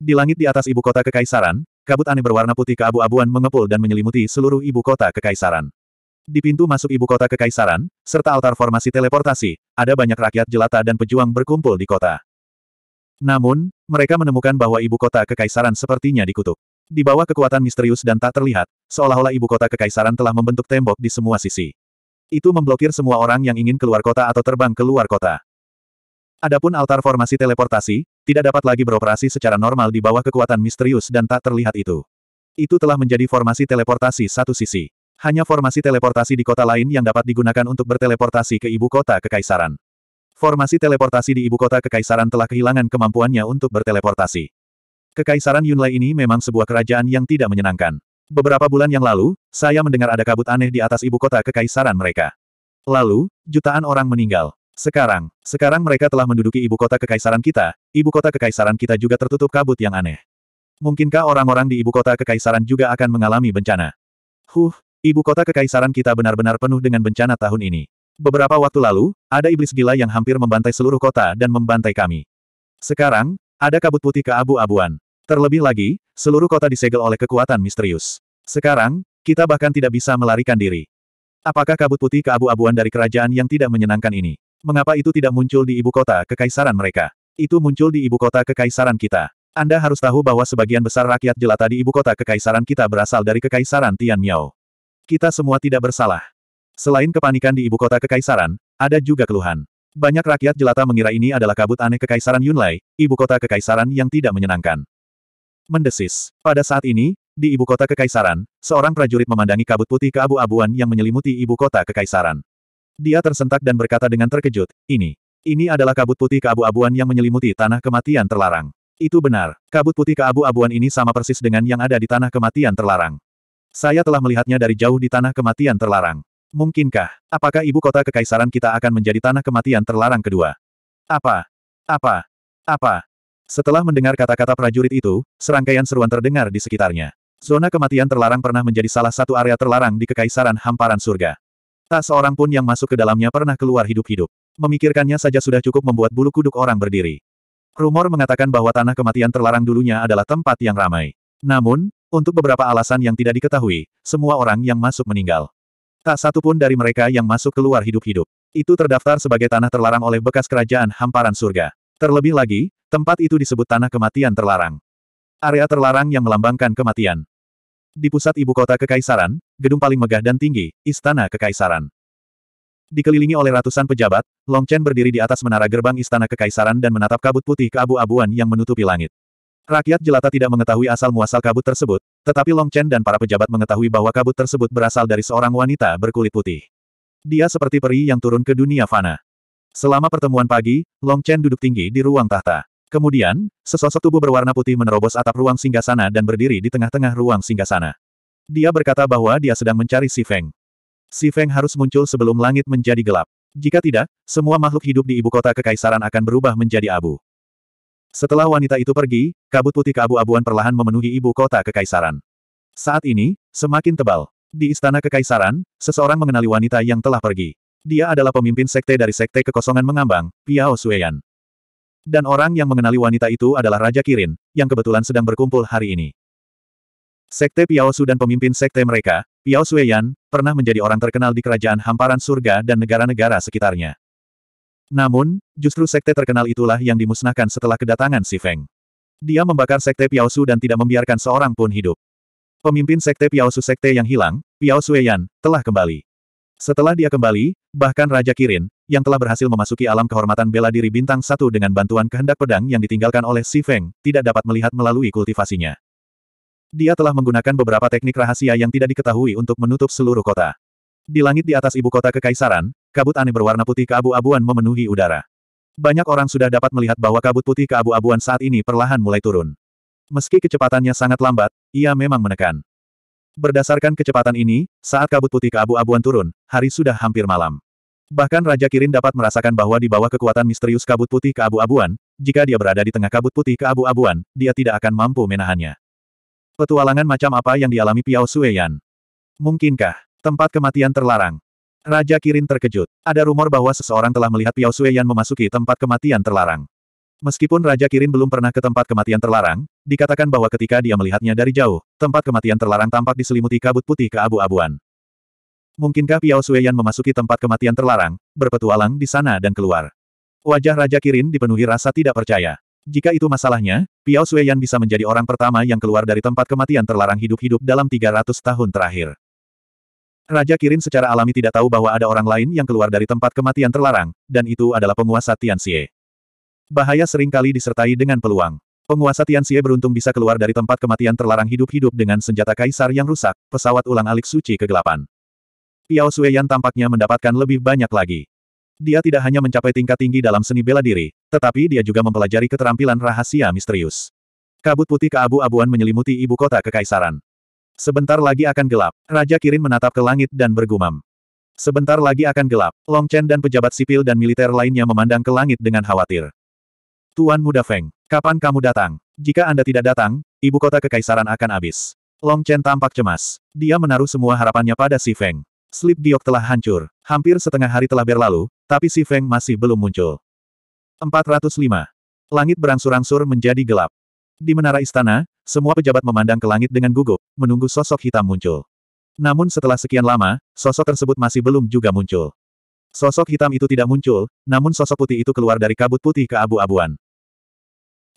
Di langit di atas ibu kota kekaisaran, kabut aneh berwarna putih keabu-abuan mengepul dan menyelimuti seluruh ibu kota kekaisaran. Di pintu masuk ibu kota kekaisaran, serta altar formasi teleportasi, ada banyak rakyat jelata dan pejuang berkumpul di kota. Namun, mereka menemukan bahwa ibu kota kekaisaran sepertinya dikutuk. Di bawah kekuatan misterius dan tak terlihat, seolah-olah ibu kota kekaisaran telah membentuk tembok di semua sisi. Itu memblokir semua orang yang ingin keluar kota atau terbang keluar kota. Adapun altar formasi teleportasi, tidak dapat lagi beroperasi secara normal di bawah kekuatan misterius dan tak terlihat itu. Itu telah menjadi formasi teleportasi satu sisi. Hanya formasi teleportasi di kota lain yang dapat digunakan untuk berteleportasi ke ibu kota kekaisaran. Formasi teleportasi di ibu kota kekaisaran telah kehilangan kemampuannya untuk berteleportasi. Kekaisaran Yunlai ini memang sebuah kerajaan yang tidak menyenangkan. Beberapa bulan yang lalu, saya mendengar ada kabut aneh di atas ibu kota kekaisaran mereka. Lalu, jutaan orang meninggal. Sekarang, sekarang mereka telah menduduki ibu kota kekaisaran kita, ibu kota kekaisaran kita juga tertutup kabut yang aneh. Mungkinkah orang-orang di ibu kota kekaisaran juga akan mengalami bencana? Huh, ibu kota kekaisaran kita benar-benar penuh dengan bencana tahun ini. Beberapa waktu lalu, ada iblis gila yang hampir membantai seluruh kota dan membantai kami. Sekarang, ada kabut putih ke abu abuan Terlebih lagi, seluruh kota disegel oleh kekuatan misterius. Sekarang, kita bahkan tidak bisa melarikan diri. Apakah kabut putih ke abu abuan dari kerajaan yang tidak menyenangkan ini? Mengapa itu tidak muncul di ibu kota kekaisaran mereka? Itu muncul di ibu kota kekaisaran kita. Anda harus tahu bahwa sebagian besar rakyat jelata di ibu kota kekaisaran kita berasal dari kekaisaran Tian Miao. Kita semua tidak bersalah. Selain kepanikan di ibu kota kekaisaran, ada juga keluhan. Banyak rakyat jelata mengira ini adalah kabut aneh kekaisaran Yunlai, ibu kota kekaisaran yang tidak menyenangkan. Mendesis. Pada saat ini, di ibu kota kekaisaran, seorang prajurit memandangi kabut putih keabu-abuan yang menyelimuti ibu kota kekaisaran. Dia tersentak dan berkata dengan terkejut, ini. Ini adalah kabut putih keabu-abuan yang menyelimuti tanah kematian terlarang. Itu benar, kabut putih keabu-abuan ini sama persis dengan yang ada di tanah kematian terlarang. Saya telah melihatnya dari jauh di tanah kematian terlarang. Mungkinkah, apakah ibu kota kekaisaran kita akan menjadi tanah kematian terlarang kedua? Apa? Apa? Apa? Setelah mendengar kata-kata prajurit itu, serangkaian seruan terdengar di sekitarnya. Zona kematian terlarang pernah menjadi salah satu area terlarang di Kekaisaran Hamparan Surga. Tak seorang pun yang masuk ke dalamnya pernah keluar hidup-hidup. Memikirkannya saja sudah cukup membuat bulu kuduk orang berdiri. Rumor mengatakan bahwa tanah kematian terlarang dulunya adalah tempat yang ramai. Namun, untuk beberapa alasan yang tidak diketahui, semua orang yang masuk meninggal. Tak satu pun dari mereka yang masuk keluar hidup-hidup. Itu terdaftar sebagai tanah terlarang oleh bekas kerajaan hamparan surga. Terlebih lagi, tempat itu disebut tanah kematian terlarang. Area terlarang yang melambangkan kematian. Di pusat ibu kota kekaisaran, gedung paling megah dan tinggi, Istana Kekaisaran. Dikelilingi oleh ratusan pejabat, Long Chen berdiri di atas menara gerbang Istana Kekaisaran dan menatap kabut putih ke abu abuan yang menutupi langit. Rakyat jelata tidak mengetahui asal-muasal kabut tersebut, tetapi Long Chen dan para pejabat mengetahui bahwa kabut tersebut berasal dari seorang wanita berkulit putih. Dia seperti peri yang turun ke dunia fana. Selama pertemuan pagi, Long Chen duduk tinggi di ruang tahta. Kemudian, sesosok tubuh berwarna putih menerobos atap ruang singgasana dan berdiri di tengah-tengah ruang singgasana. Dia berkata bahwa dia sedang mencari Si Feng. Si Feng harus muncul sebelum langit menjadi gelap. Jika tidak, semua makhluk hidup di ibu kota kekaisaran akan berubah menjadi abu. Setelah wanita itu pergi, kabut putih keabu-abuan perlahan memenuhi ibu kota kekaisaran. Saat ini, semakin tebal. Di istana kekaisaran, seseorang mengenali wanita yang telah pergi. Dia adalah pemimpin sekte dari sekte kekosongan mengambang, Piao Suyan. Dan orang yang mengenali wanita itu adalah Raja Kirin, yang kebetulan sedang berkumpul hari ini. Sekte Piaosu dan pemimpin sekte mereka, Piao Sueyan, pernah menjadi orang terkenal di kerajaan hamparan surga dan negara-negara sekitarnya. Namun, justru sekte terkenal itulah yang dimusnahkan setelah kedatangan si Feng. Dia membakar sekte Piaosu dan tidak membiarkan seorang pun hidup. Pemimpin sekte Piaosu sekte yang hilang, Piao Sueyan, telah kembali. Setelah dia kembali, bahkan Raja Kirin, yang telah berhasil memasuki alam kehormatan bela diri bintang satu dengan bantuan kehendak pedang yang ditinggalkan oleh Si Feng, tidak dapat melihat melalui kultivasinya. Dia telah menggunakan beberapa teknik rahasia yang tidak diketahui untuk menutup seluruh kota. Di langit di atas ibu kota kekaisaran, kabut aneh berwarna putih keabu-abuan memenuhi udara. Banyak orang sudah dapat melihat bahwa kabut putih keabu-abuan saat ini perlahan mulai turun. Meski kecepatannya sangat lambat, ia memang menekan. Berdasarkan kecepatan ini, saat kabut putih keabu-abuan turun, hari sudah hampir malam. Bahkan Raja Kirin dapat merasakan bahwa di bawah kekuatan misterius kabut putih keabu-abuan, jika dia berada di tengah kabut putih keabu-abuan, dia tidak akan mampu menahannya. Petualangan macam apa yang dialami Piao Sueyan? Mungkinkah tempat kematian terlarang? Raja Kirin terkejut. Ada rumor bahwa seseorang telah melihat Piao Sueyan memasuki tempat kematian terlarang. Meskipun Raja Kirin belum pernah ke tempat kematian terlarang, dikatakan bahwa ketika dia melihatnya dari jauh, tempat kematian terlarang tampak diselimuti kabut putih ke abu abuan Mungkinkah Piao Sueyan memasuki tempat kematian terlarang, berpetualang di sana dan keluar? Wajah Raja Kirin dipenuhi rasa tidak percaya. Jika itu masalahnya, Piao Sueyan bisa menjadi orang pertama yang keluar dari tempat kematian terlarang hidup-hidup dalam 300 tahun terakhir. Raja Kirin secara alami tidak tahu bahwa ada orang lain yang keluar dari tempat kematian terlarang, dan itu adalah penguasa Tianxie. Bahaya seringkali disertai dengan peluang. Penguasa Tianxie beruntung bisa keluar dari tempat kematian terlarang hidup-hidup dengan senjata kaisar yang rusak, pesawat ulang alik suci kegelapan. Piao Sueyan tampaknya mendapatkan lebih banyak lagi. Dia tidak hanya mencapai tingkat tinggi dalam seni bela diri, tetapi dia juga mempelajari keterampilan rahasia misterius. Kabut putih keabu-abuan menyelimuti ibu kota kekaisaran. Sebentar lagi akan gelap, Raja Kirin menatap ke langit dan bergumam. Sebentar lagi akan gelap, Long Chen dan pejabat sipil dan militer lainnya memandang ke langit dengan khawatir. Tuan Muda Feng, kapan kamu datang? Jika Anda tidak datang, ibu kota kekaisaran akan habis. Long Chen tampak cemas. Dia menaruh semua harapannya pada Si Feng. Slip Giok telah hancur. Hampir setengah hari telah berlalu, tapi Si Feng masih belum muncul. 405. Langit berangsur-angsur menjadi gelap. Di menara istana, semua pejabat memandang ke langit dengan gugup, menunggu sosok hitam muncul. Namun setelah sekian lama, sosok tersebut masih belum juga muncul. Sosok hitam itu tidak muncul, namun sosok putih itu keluar dari kabut putih ke abu-abuan.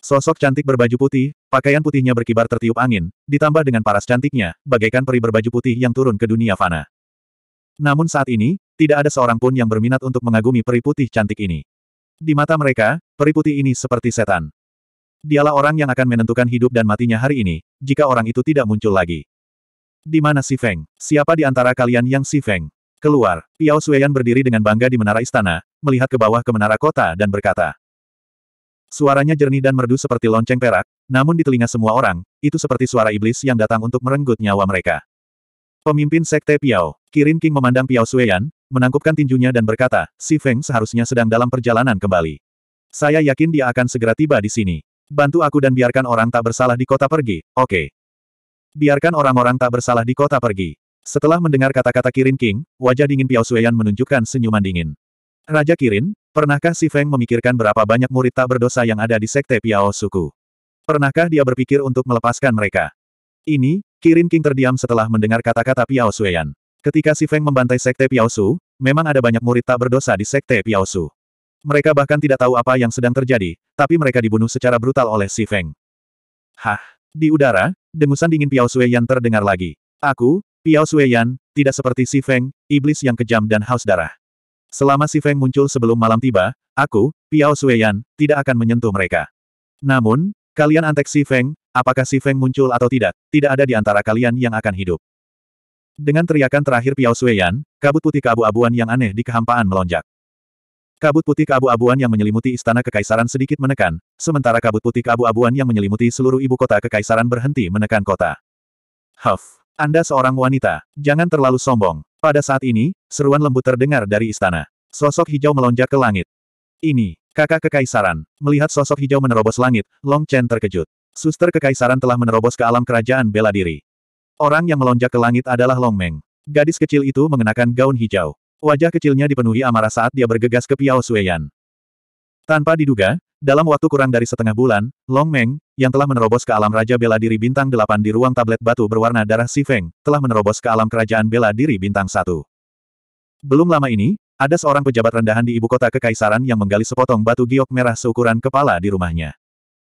Sosok cantik berbaju putih, pakaian putihnya berkibar tertiup angin, ditambah dengan paras cantiknya, bagaikan peri berbaju putih yang turun ke dunia fana. Namun saat ini, tidak ada seorang pun yang berminat untuk mengagumi peri putih cantik ini. Di mata mereka, peri putih ini seperti setan. Dialah orang yang akan menentukan hidup dan matinya hari ini, jika orang itu tidak muncul lagi. Di mana Si Feng? Siapa di antara kalian yang Si Feng? Keluar, Piao Suyan berdiri dengan bangga di menara istana, melihat ke bawah ke menara kota dan berkata. Suaranya jernih dan merdu seperti lonceng perak, namun di telinga semua orang, itu seperti suara iblis yang datang untuk merenggut nyawa mereka. Pemimpin Sekte Piao, Kirin King memandang Piao Suyan menangkupkan tinjunya dan berkata, Si Feng seharusnya sedang dalam perjalanan kembali. Saya yakin dia akan segera tiba di sini. Bantu aku dan biarkan orang tak bersalah di kota pergi, oke. Okay. Biarkan orang-orang tak bersalah di kota pergi. Setelah mendengar kata-kata Kirin King, wajah dingin Piao Sueyan menunjukkan senyuman dingin. Raja Kirin, pernahkah si Feng memikirkan berapa banyak murid tak berdosa yang ada di sekte Piao Suku? Pernahkah dia berpikir untuk melepaskan mereka? Ini, Kirin King terdiam setelah mendengar kata-kata Piao Sueyan. Ketika si Feng membantai sekte Piao Su, memang ada banyak murid tak berdosa di sekte Piao Su. Mereka bahkan tidak tahu apa yang sedang terjadi, tapi mereka dibunuh secara brutal oleh si Feng. Hah! Di udara, dengusan dingin Piao Sueyan terdengar lagi. Aku, Piao Sueyan, tidak seperti Si Feng, iblis yang kejam dan haus darah. Selama Si Feng muncul sebelum malam tiba, aku, Piao Sueyan, tidak akan menyentuh mereka. Namun, kalian antek Si Feng, apakah Si Feng muncul atau tidak, tidak ada di antara kalian yang akan hidup. Dengan teriakan terakhir Piao Sueyan, kabut putih keabu-abuan yang aneh di kehampaan melonjak. Kabut putih keabu-abuan yang menyelimuti istana kekaisaran sedikit menekan, sementara kabut putih keabu-abuan yang menyelimuti seluruh ibu kota kekaisaran berhenti menekan kota. Huff. Anda seorang wanita, jangan terlalu sombong. Pada saat ini, seruan lembut terdengar dari istana. Sosok hijau melonjak ke langit. Ini, kakak kekaisaran. Melihat sosok hijau menerobos langit, Long Chen terkejut. Suster kekaisaran telah menerobos ke alam kerajaan bela diri. Orang yang melonjak ke langit adalah Long Meng. Gadis kecil itu mengenakan gaun hijau. Wajah kecilnya dipenuhi amarah saat dia bergegas ke Piao Sueyan. Tanpa diduga, dalam waktu kurang dari setengah bulan, Long Meng, yang telah menerobos ke alam Raja Bela Diri Bintang 8 di ruang tablet batu berwarna darah Si Feng, telah menerobos ke alam Kerajaan Bela Diri Bintang 1. Belum lama ini, ada seorang pejabat rendahan di ibu kota Kekaisaran yang menggali sepotong batu giok merah seukuran kepala di rumahnya.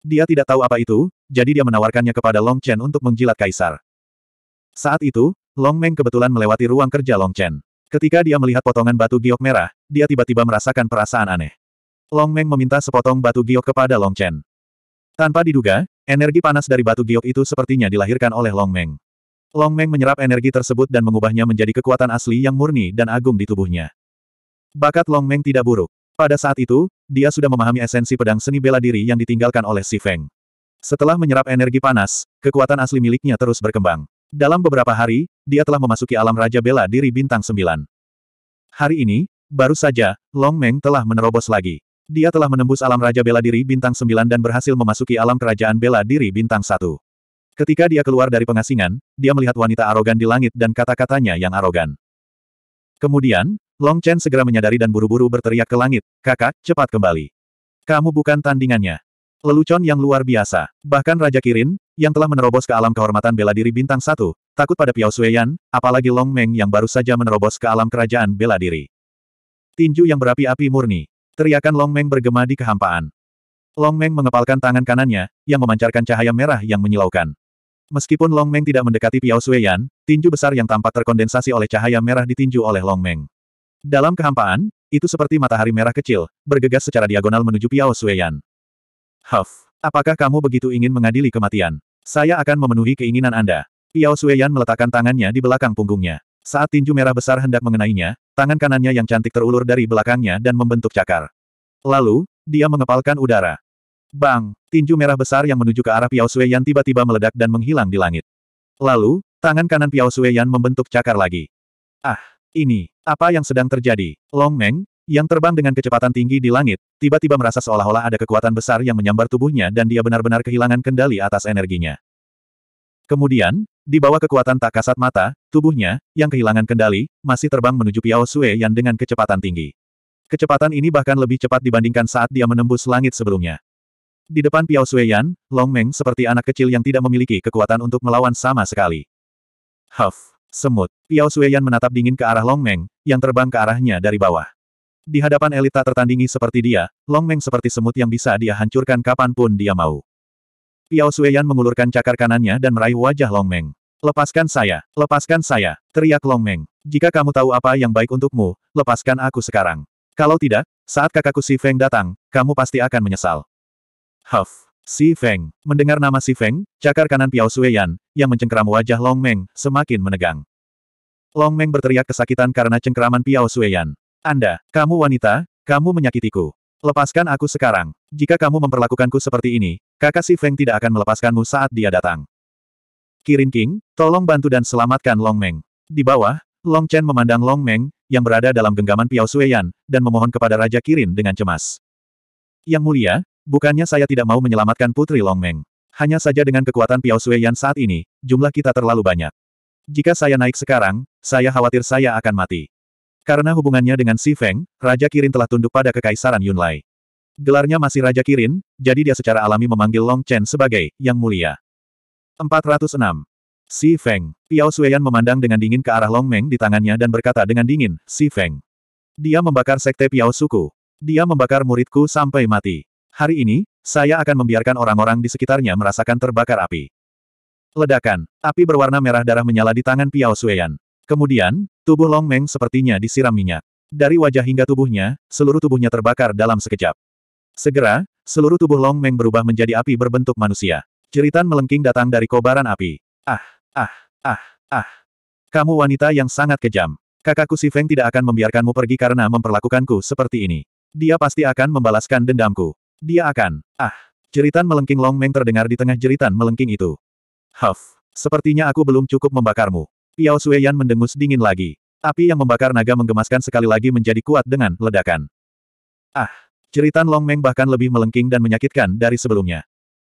Dia tidak tahu apa itu, jadi dia menawarkannya kepada Long Chen untuk menjilat Kaisar. Saat itu, Long Meng kebetulan melewati ruang kerja Long Chen. Ketika dia melihat potongan batu giok merah, dia tiba-tiba merasakan perasaan aneh. Long Meng meminta sepotong batu giok kepada Long Chen. Tanpa diduga, energi panas dari batu giok itu sepertinya dilahirkan oleh Long Meng. Long Meng menyerap energi tersebut dan mengubahnya menjadi kekuatan asli yang murni dan agung di tubuhnya. Bakat Long Meng tidak buruk. Pada saat itu, dia sudah memahami esensi pedang seni bela diri yang ditinggalkan oleh Si Feng. Setelah menyerap energi panas, kekuatan asli miliknya terus berkembang. Dalam beberapa hari, dia telah memasuki alam Raja Bela Diri Bintang 9. Hari ini, baru saja, Long Meng telah menerobos lagi. Dia telah menembus alam Raja Bela Diri Bintang 9 dan berhasil memasuki alam Kerajaan Bela Diri Bintang 1. Ketika dia keluar dari pengasingan, dia melihat wanita arogan di langit dan kata-katanya yang arogan. Kemudian, Long Chen segera menyadari dan buru-buru berteriak ke langit, kakak, cepat kembali. Kamu bukan tandingannya. Lelucon yang luar biasa. Bahkan Raja Kirin, yang telah menerobos ke alam kehormatan bela diri bintang satu, takut pada Piao Sueyan, apalagi Long Meng yang baru saja menerobos ke alam kerajaan bela diri. Tinju yang berapi-api murni. Teriakan Long Meng bergema di kehampaan. Long Meng mengepalkan tangan kanannya, yang memancarkan cahaya merah yang menyilaukan. Meskipun Long Meng tidak mendekati Piao Sueyan, tinju besar yang tampak terkondensasi oleh cahaya merah ditinju oleh Long Meng. Dalam kehampaan, itu seperti matahari merah kecil, bergegas secara diagonal menuju Piao Sueyan. Huff, apakah kamu begitu ingin mengadili kematian? Saya akan memenuhi keinginan Anda. Piao Sueyan meletakkan tangannya di belakang punggungnya. Saat tinju merah besar hendak mengenainya, tangan kanannya yang cantik terulur dari belakangnya dan membentuk cakar. Lalu, dia mengepalkan udara. Bang! Tinju merah besar yang menuju ke arah Piao Suiyan tiba-tiba meledak dan menghilang di langit. Lalu, tangan kanan Piao Suiyan membentuk cakar lagi. Ah! Ini, apa yang sedang terjadi? Long Meng, yang terbang dengan kecepatan tinggi di langit, tiba-tiba merasa seolah-olah ada kekuatan besar yang menyambar tubuhnya dan dia benar-benar kehilangan kendali atas energinya. Kemudian, di bawah kekuatan tak kasat mata, tubuhnya, yang kehilangan kendali, masih terbang menuju Piao Sue Yan dengan kecepatan tinggi. Kecepatan ini bahkan lebih cepat dibandingkan saat dia menembus langit sebelumnya. Di depan Piao Sue Yan, Long Meng seperti anak kecil yang tidak memiliki kekuatan untuk melawan sama sekali. Huff, semut. Piao Sue Yan menatap dingin ke arah Long Meng, yang terbang ke arahnya dari bawah. Di hadapan elit tak tertandingi seperti dia, Long Meng seperti semut yang bisa dia hancurkan kapanpun dia mau. Piao Sueyan mengulurkan cakar kanannya dan meraih wajah Long Meng. Lepaskan saya, lepaskan saya, teriak Long Meng. Jika kamu tahu apa yang baik untukmu, lepaskan aku sekarang. Kalau tidak, saat kakakku Si Feng datang, kamu pasti akan menyesal. Huff. Si Feng. Mendengar nama Si Feng, cakar kanan Piao Sueyan, yang mencengkeram wajah Long Meng, semakin menegang. Long Meng berteriak kesakitan karena cengkeraman Piao Sueyan. Anda, kamu wanita, kamu menyakitiku. Lepaskan aku sekarang. Jika kamu memperlakukanku seperti ini, kakak si Feng tidak akan melepaskanmu saat dia datang. Kirin King, tolong bantu dan selamatkan Long Meng. Di bawah, Long Chen memandang Long Meng, yang berada dalam genggaman Piao Sueyan, dan memohon kepada Raja Kirin dengan cemas. Yang mulia, bukannya saya tidak mau menyelamatkan Putri Long Meng. Hanya saja dengan kekuatan Piao Sueyan saat ini, jumlah kita terlalu banyak. Jika saya naik sekarang, saya khawatir saya akan mati. Karena hubungannya dengan Si Feng, Raja Kirin telah tunduk pada Kekaisaran Yunlai. Gelarnya masih Raja Kirin, jadi dia secara alami memanggil Long Chen sebagai Yang Mulia. 406. Si Feng. Piao Suyan memandang dengan dingin ke arah Long Meng di tangannya dan berkata dengan dingin, Si Feng. Dia membakar sekte Piao Suku. Dia membakar muridku sampai mati. Hari ini, saya akan membiarkan orang-orang di sekitarnya merasakan terbakar api. Ledakan. Api berwarna merah darah menyala di tangan Piao Suyan. Kemudian, tubuh Long Meng sepertinya disiram minyak. Dari wajah hingga tubuhnya, seluruh tubuhnya terbakar dalam sekejap. Segera, seluruh tubuh Long Meng berubah menjadi api berbentuk manusia. Jeritan melengking datang dari kobaran api. Ah, ah, ah, ah. Kamu wanita yang sangat kejam. Kakakku si Feng tidak akan membiarkanmu pergi karena memperlakukanku seperti ini. Dia pasti akan membalaskan dendamku. Dia akan. Ah. Jeritan melengking Long Meng terdengar di tengah jeritan melengking itu. Huff. Sepertinya aku belum cukup membakarmu. Piao Sueyan mendengus dingin lagi. Api yang membakar naga menggemaskan sekali lagi menjadi kuat dengan ledakan. Ah! Jeritan Long Meng bahkan lebih melengking dan menyakitkan dari sebelumnya.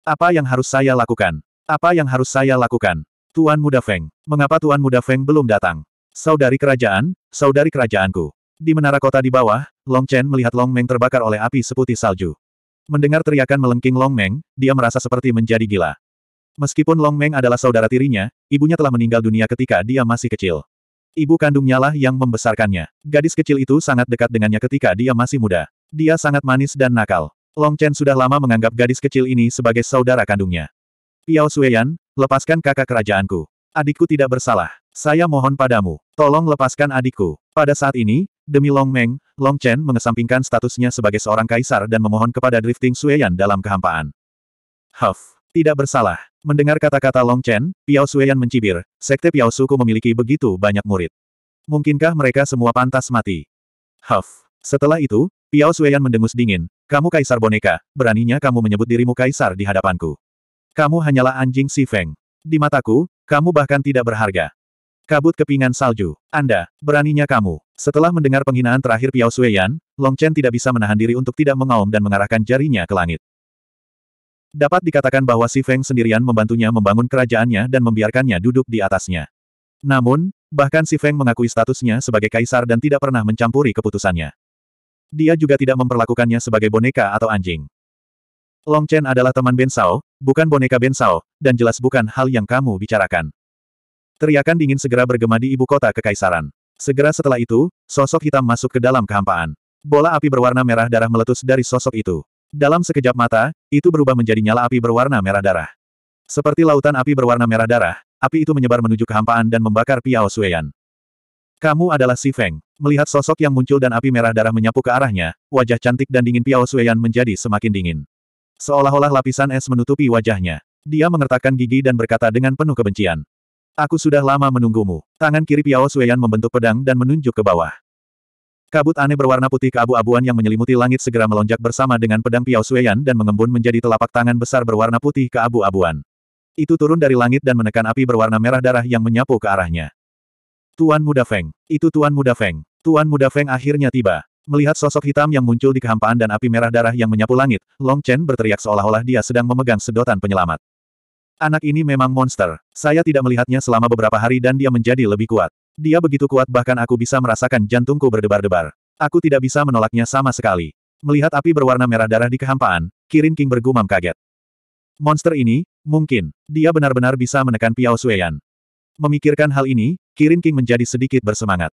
Apa yang harus saya lakukan? Apa yang harus saya lakukan? Tuan Muda Feng. Mengapa Tuan Muda Feng belum datang? Saudari kerajaan, saudari kerajaanku. Di menara kota di bawah, Long Chen melihat Long Meng terbakar oleh api seputih salju. Mendengar teriakan melengking Long Meng, dia merasa seperti menjadi gila. Meskipun Long Meng adalah saudara tirinya, ibunya telah meninggal dunia ketika dia masih kecil. Ibu kandungnya lah yang membesarkannya. Gadis kecil itu sangat dekat dengannya ketika dia masih muda. Dia sangat manis dan nakal. Long Chen sudah lama menganggap gadis kecil ini sebagai saudara kandungnya. Piao Suyan, lepaskan kakak kerajaanku. Adikku tidak bersalah. Saya mohon padamu, tolong lepaskan adikku. Pada saat ini, demi Long Meng, Long Chen mengesampingkan statusnya sebagai seorang kaisar dan memohon kepada Drifting Suyan dalam kehampaan. Huff, tidak bersalah. Mendengar kata-kata Long Chen, Piao Suyan mencibir, sekte Piao Suku memiliki begitu banyak murid. Mungkinkah mereka semua pantas mati? Huff. Setelah itu, Piao Suyan mendengus dingin, kamu kaisar boneka, beraninya kamu menyebut dirimu kaisar di hadapanku. Kamu hanyalah anjing si Feng. Di mataku, kamu bahkan tidak berharga. Kabut kepingan salju. Anda, beraninya kamu. Setelah mendengar penghinaan terakhir Piao Suyan, Long Chen tidak bisa menahan diri untuk tidak mengaum dan mengarahkan jarinya ke langit. Dapat dikatakan bahwa Si Feng sendirian membantunya membangun kerajaannya dan membiarkannya duduk di atasnya. Namun, bahkan Si Feng mengakui statusnya sebagai kaisar dan tidak pernah mencampuri keputusannya. Dia juga tidak memperlakukannya sebagai boneka atau anjing. Long Chen adalah teman Ben Sao, bukan boneka Ben Sao, dan jelas bukan hal yang kamu bicarakan. Teriakan dingin segera bergema di ibu kota kekaisaran. Segera setelah itu, sosok hitam masuk ke dalam kehampaan. Bola api berwarna merah darah meletus dari sosok itu. Dalam sekejap mata, itu berubah menjadi nyala api berwarna merah darah. Seperti lautan api berwarna merah darah, api itu menyebar menuju kehampaan dan membakar Piao Suyan. Kamu adalah Si Feng. Melihat sosok yang muncul dan api merah darah menyapu ke arahnya, wajah cantik dan dingin Piao Suyan menjadi semakin dingin. Seolah-olah lapisan es menutupi wajahnya. Dia mengertakkan gigi dan berkata dengan penuh kebencian. Aku sudah lama menunggumu. Tangan kiri Piao Suyan membentuk pedang dan menunjuk ke bawah. Kabut aneh berwarna putih keabu-abuan yang menyelimuti langit segera melonjak bersama dengan pedang Piao Sueyan dan mengembun menjadi telapak tangan besar berwarna putih keabu-abuan. Itu turun dari langit dan menekan api berwarna merah darah yang menyapu ke arahnya. Tuan Muda Feng. Itu Tuan Muda Feng. Tuan Muda Feng akhirnya tiba. Melihat sosok hitam yang muncul di kehampaan dan api merah darah yang menyapu langit, Long Chen berteriak seolah-olah dia sedang memegang sedotan penyelamat. Anak ini memang monster. Saya tidak melihatnya selama beberapa hari dan dia menjadi lebih kuat. Dia begitu kuat bahkan aku bisa merasakan jantungku berdebar-debar. Aku tidak bisa menolaknya sama sekali. Melihat api berwarna merah darah di kehampaan, Kirin King bergumam kaget. Monster ini, mungkin, dia benar-benar bisa menekan Piao Suyan. Memikirkan hal ini, Kirin King menjadi sedikit bersemangat.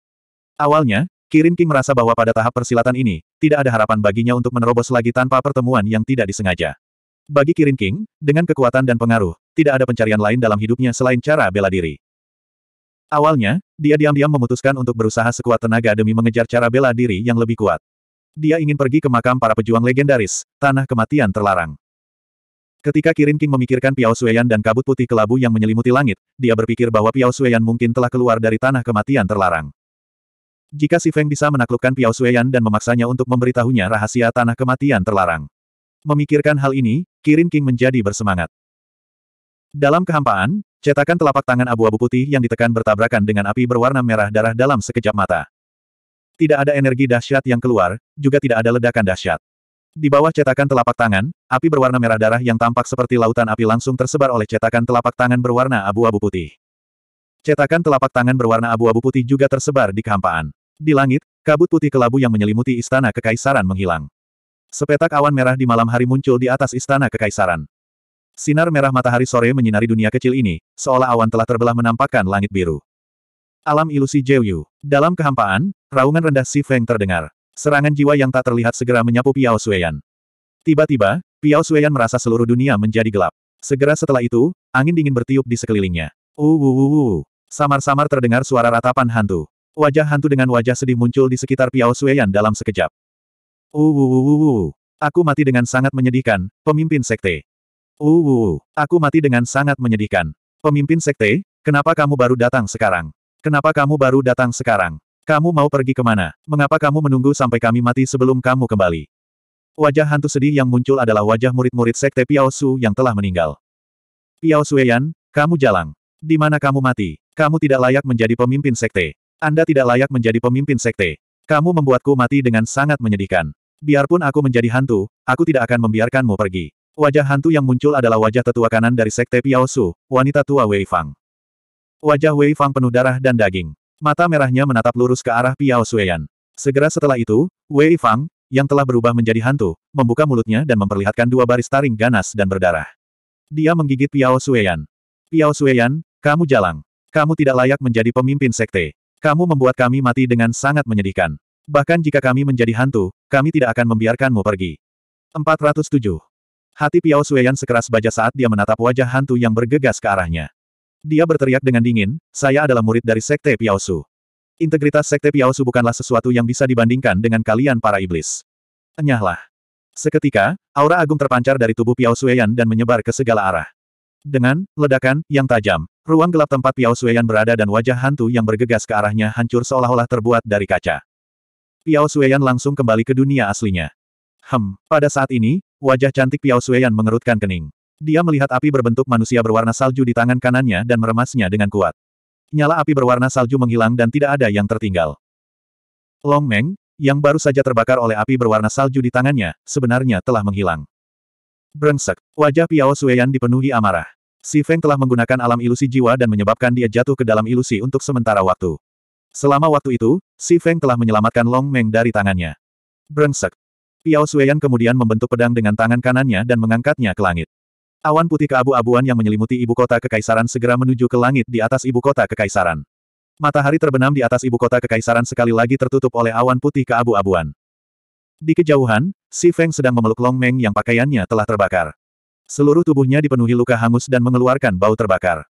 Awalnya, Kirin King merasa bahwa pada tahap persilatan ini, tidak ada harapan baginya untuk menerobos lagi tanpa pertemuan yang tidak disengaja. Bagi Kirin King, dengan kekuatan dan pengaruh, tidak ada pencarian lain dalam hidupnya selain cara bela diri. Awalnya, dia diam-diam memutuskan untuk berusaha sekuat tenaga demi mengejar cara bela diri yang lebih kuat. Dia ingin pergi ke makam para pejuang legendaris, tanah kematian terlarang. Ketika Kirin King memikirkan Piao Suyan dan kabut putih kelabu yang menyelimuti langit, dia berpikir bahwa Piao Suyan mungkin telah keluar dari tanah kematian terlarang. Jika Si Feng bisa menaklukkan Piao Suyan dan memaksanya untuk memberitahunya rahasia tanah kematian terlarang. Memikirkan hal ini, Kirin King menjadi bersemangat. Dalam kehampaan, cetakan telapak tangan abu-abu putih yang ditekan bertabrakan dengan api berwarna merah darah dalam sekejap mata. Tidak ada energi dahsyat yang keluar, juga tidak ada ledakan dahsyat. Di bawah cetakan telapak tangan, api berwarna merah darah yang tampak seperti lautan api langsung tersebar oleh cetakan telapak tangan berwarna abu-abu putih. Cetakan telapak tangan berwarna abu-abu putih juga tersebar di kehampaan. Di langit, kabut putih kelabu yang menyelimuti istana kekaisaran menghilang. Sepetak awan merah di malam hari muncul di atas istana kekaisaran. Sinar merah matahari sore menyinari dunia kecil ini, seolah awan telah terbelah menampakkan langit biru. Alam ilusi Jeyu. Dalam kehampaan, raungan rendah Si Feng terdengar. Serangan jiwa yang tak terlihat segera menyapu Piao Suyan. Tiba-tiba, Piao Suyan merasa seluruh dunia menjadi gelap. Segera setelah itu, angin dingin bertiup di sekelilingnya. Uwuwuwu. Samar-samar terdengar suara ratapan hantu. Wajah hantu dengan wajah sedih muncul di sekitar Piao Suyan dalam sekejap. Uwuwuwu. Aku mati dengan sangat menyedihkan, pemimpin sekte. Uh, aku mati dengan sangat menyedihkan. Pemimpin sekte, kenapa kamu baru datang sekarang? Kenapa kamu baru datang sekarang? Kamu mau pergi kemana? Mengapa kamu menunggu sampai kami mati sebelum kamu kembali? Wajah hantu sedih yang muncul adalah wajah murid-murid sekte Piao Su yang telah meninggal. Piao Sueyan, kamu jalang. Di mana kamu mati? Kamu tidak layak menjadi pemimpin sekte. Anda tidak layak menjadi pemimpin sekte. Kamu membuatku mati dengan sangat menyedihkan. Biarpun aku menjadi hantu, aku tidak akan membiarkanmu pergi. Wajah hantu yang muncul adalah wajah tetua kanan dari Sekte Piao Su, wanita tua Wei Fang. Wajah Wei Fang penuh darah dan daging. Mata merahnya menatap lurus ke arah Piao Sueyan. Segera setelah itu, Wei Fang, yang telah berubah menjadi hantu, membuka mulutnya dan memperlihatkan dua baris taring ganas dan berdarah. Dia menggigit Piao Sueyan. Piao Sueyan, kamu jalang. Kamu tidak layak menjadi pemimpin sekte. Kamu membuat kami mati dengan sangat menyedihkan. Bahkan jika kami menjadi hantu, kami tidak akan membiarkanmu pergi. 407. Hati Piao Sueyan sekeras baja saat dia menatap wajah hantu yang bergegas ke arahnya. Dia berteriak dengan dingin, saya adalah murid dari Sekte Piao Su. Integritas Sekte Piao Su bukanlah sesuatu yang bisa dibandingkan dengan kalian para iblis. Enyahlah. Seketika, aura agung terpancar dari tubuh Piao Sueyan dan menyebar ke segala arah. Dengan ledakan yang tajam, ruang gelap tempat Piao Sueyan berada dan wajah hantu yang bergegas ke arahnya hancur seolah-olah terbuat dari kaca. Piao Sueyan langsung kembali ke dunia aslinya. Hem. Pada saat ini, wajah cantik Piao Suyan mengerutkan kening. Dia melihat api berbentuk manusia berwarna salju di tangan kanannya dan meremasnya dengan kuat. Nyala api berwarna salju menghilang dan tidak ada yang tertinggal. Long Meng, yang baru saja terbakar oleh api berwarna salju di tangannya, sebenarnya telah menghilang. Brengsek, wajah Piao Suyan dipenuhi amarah. Si Feng telah menggunakan alam ilusi jiwa dan menyebabkan dia jatuh ke dalam ilusi untuk sementara waktu. Selama waktu itu, Si Feng telah menyelamatkan Long Meng dari tangannya. Brengsek, Piao Sueyan kemudian membentuk pedang dengan tangan kanannya dan mengangkatnya ke langit. Awan putih keabu-abuan yang menyelimuti ibu kota kekaisaran segera menuju ke langit di atas ibu kota kekaisaran. Matahari terbenam di atas ibu kota kekaisaran sekali lagi tertutup oleh awan putih keabu-abuan. Di kejauhan, Si Feng sedang memeluk Long Meng yang pakaiannya telah terbakar. Seluruh tubuhnya dipenuhi luka hangus dan mengeluarkan bau terbakar.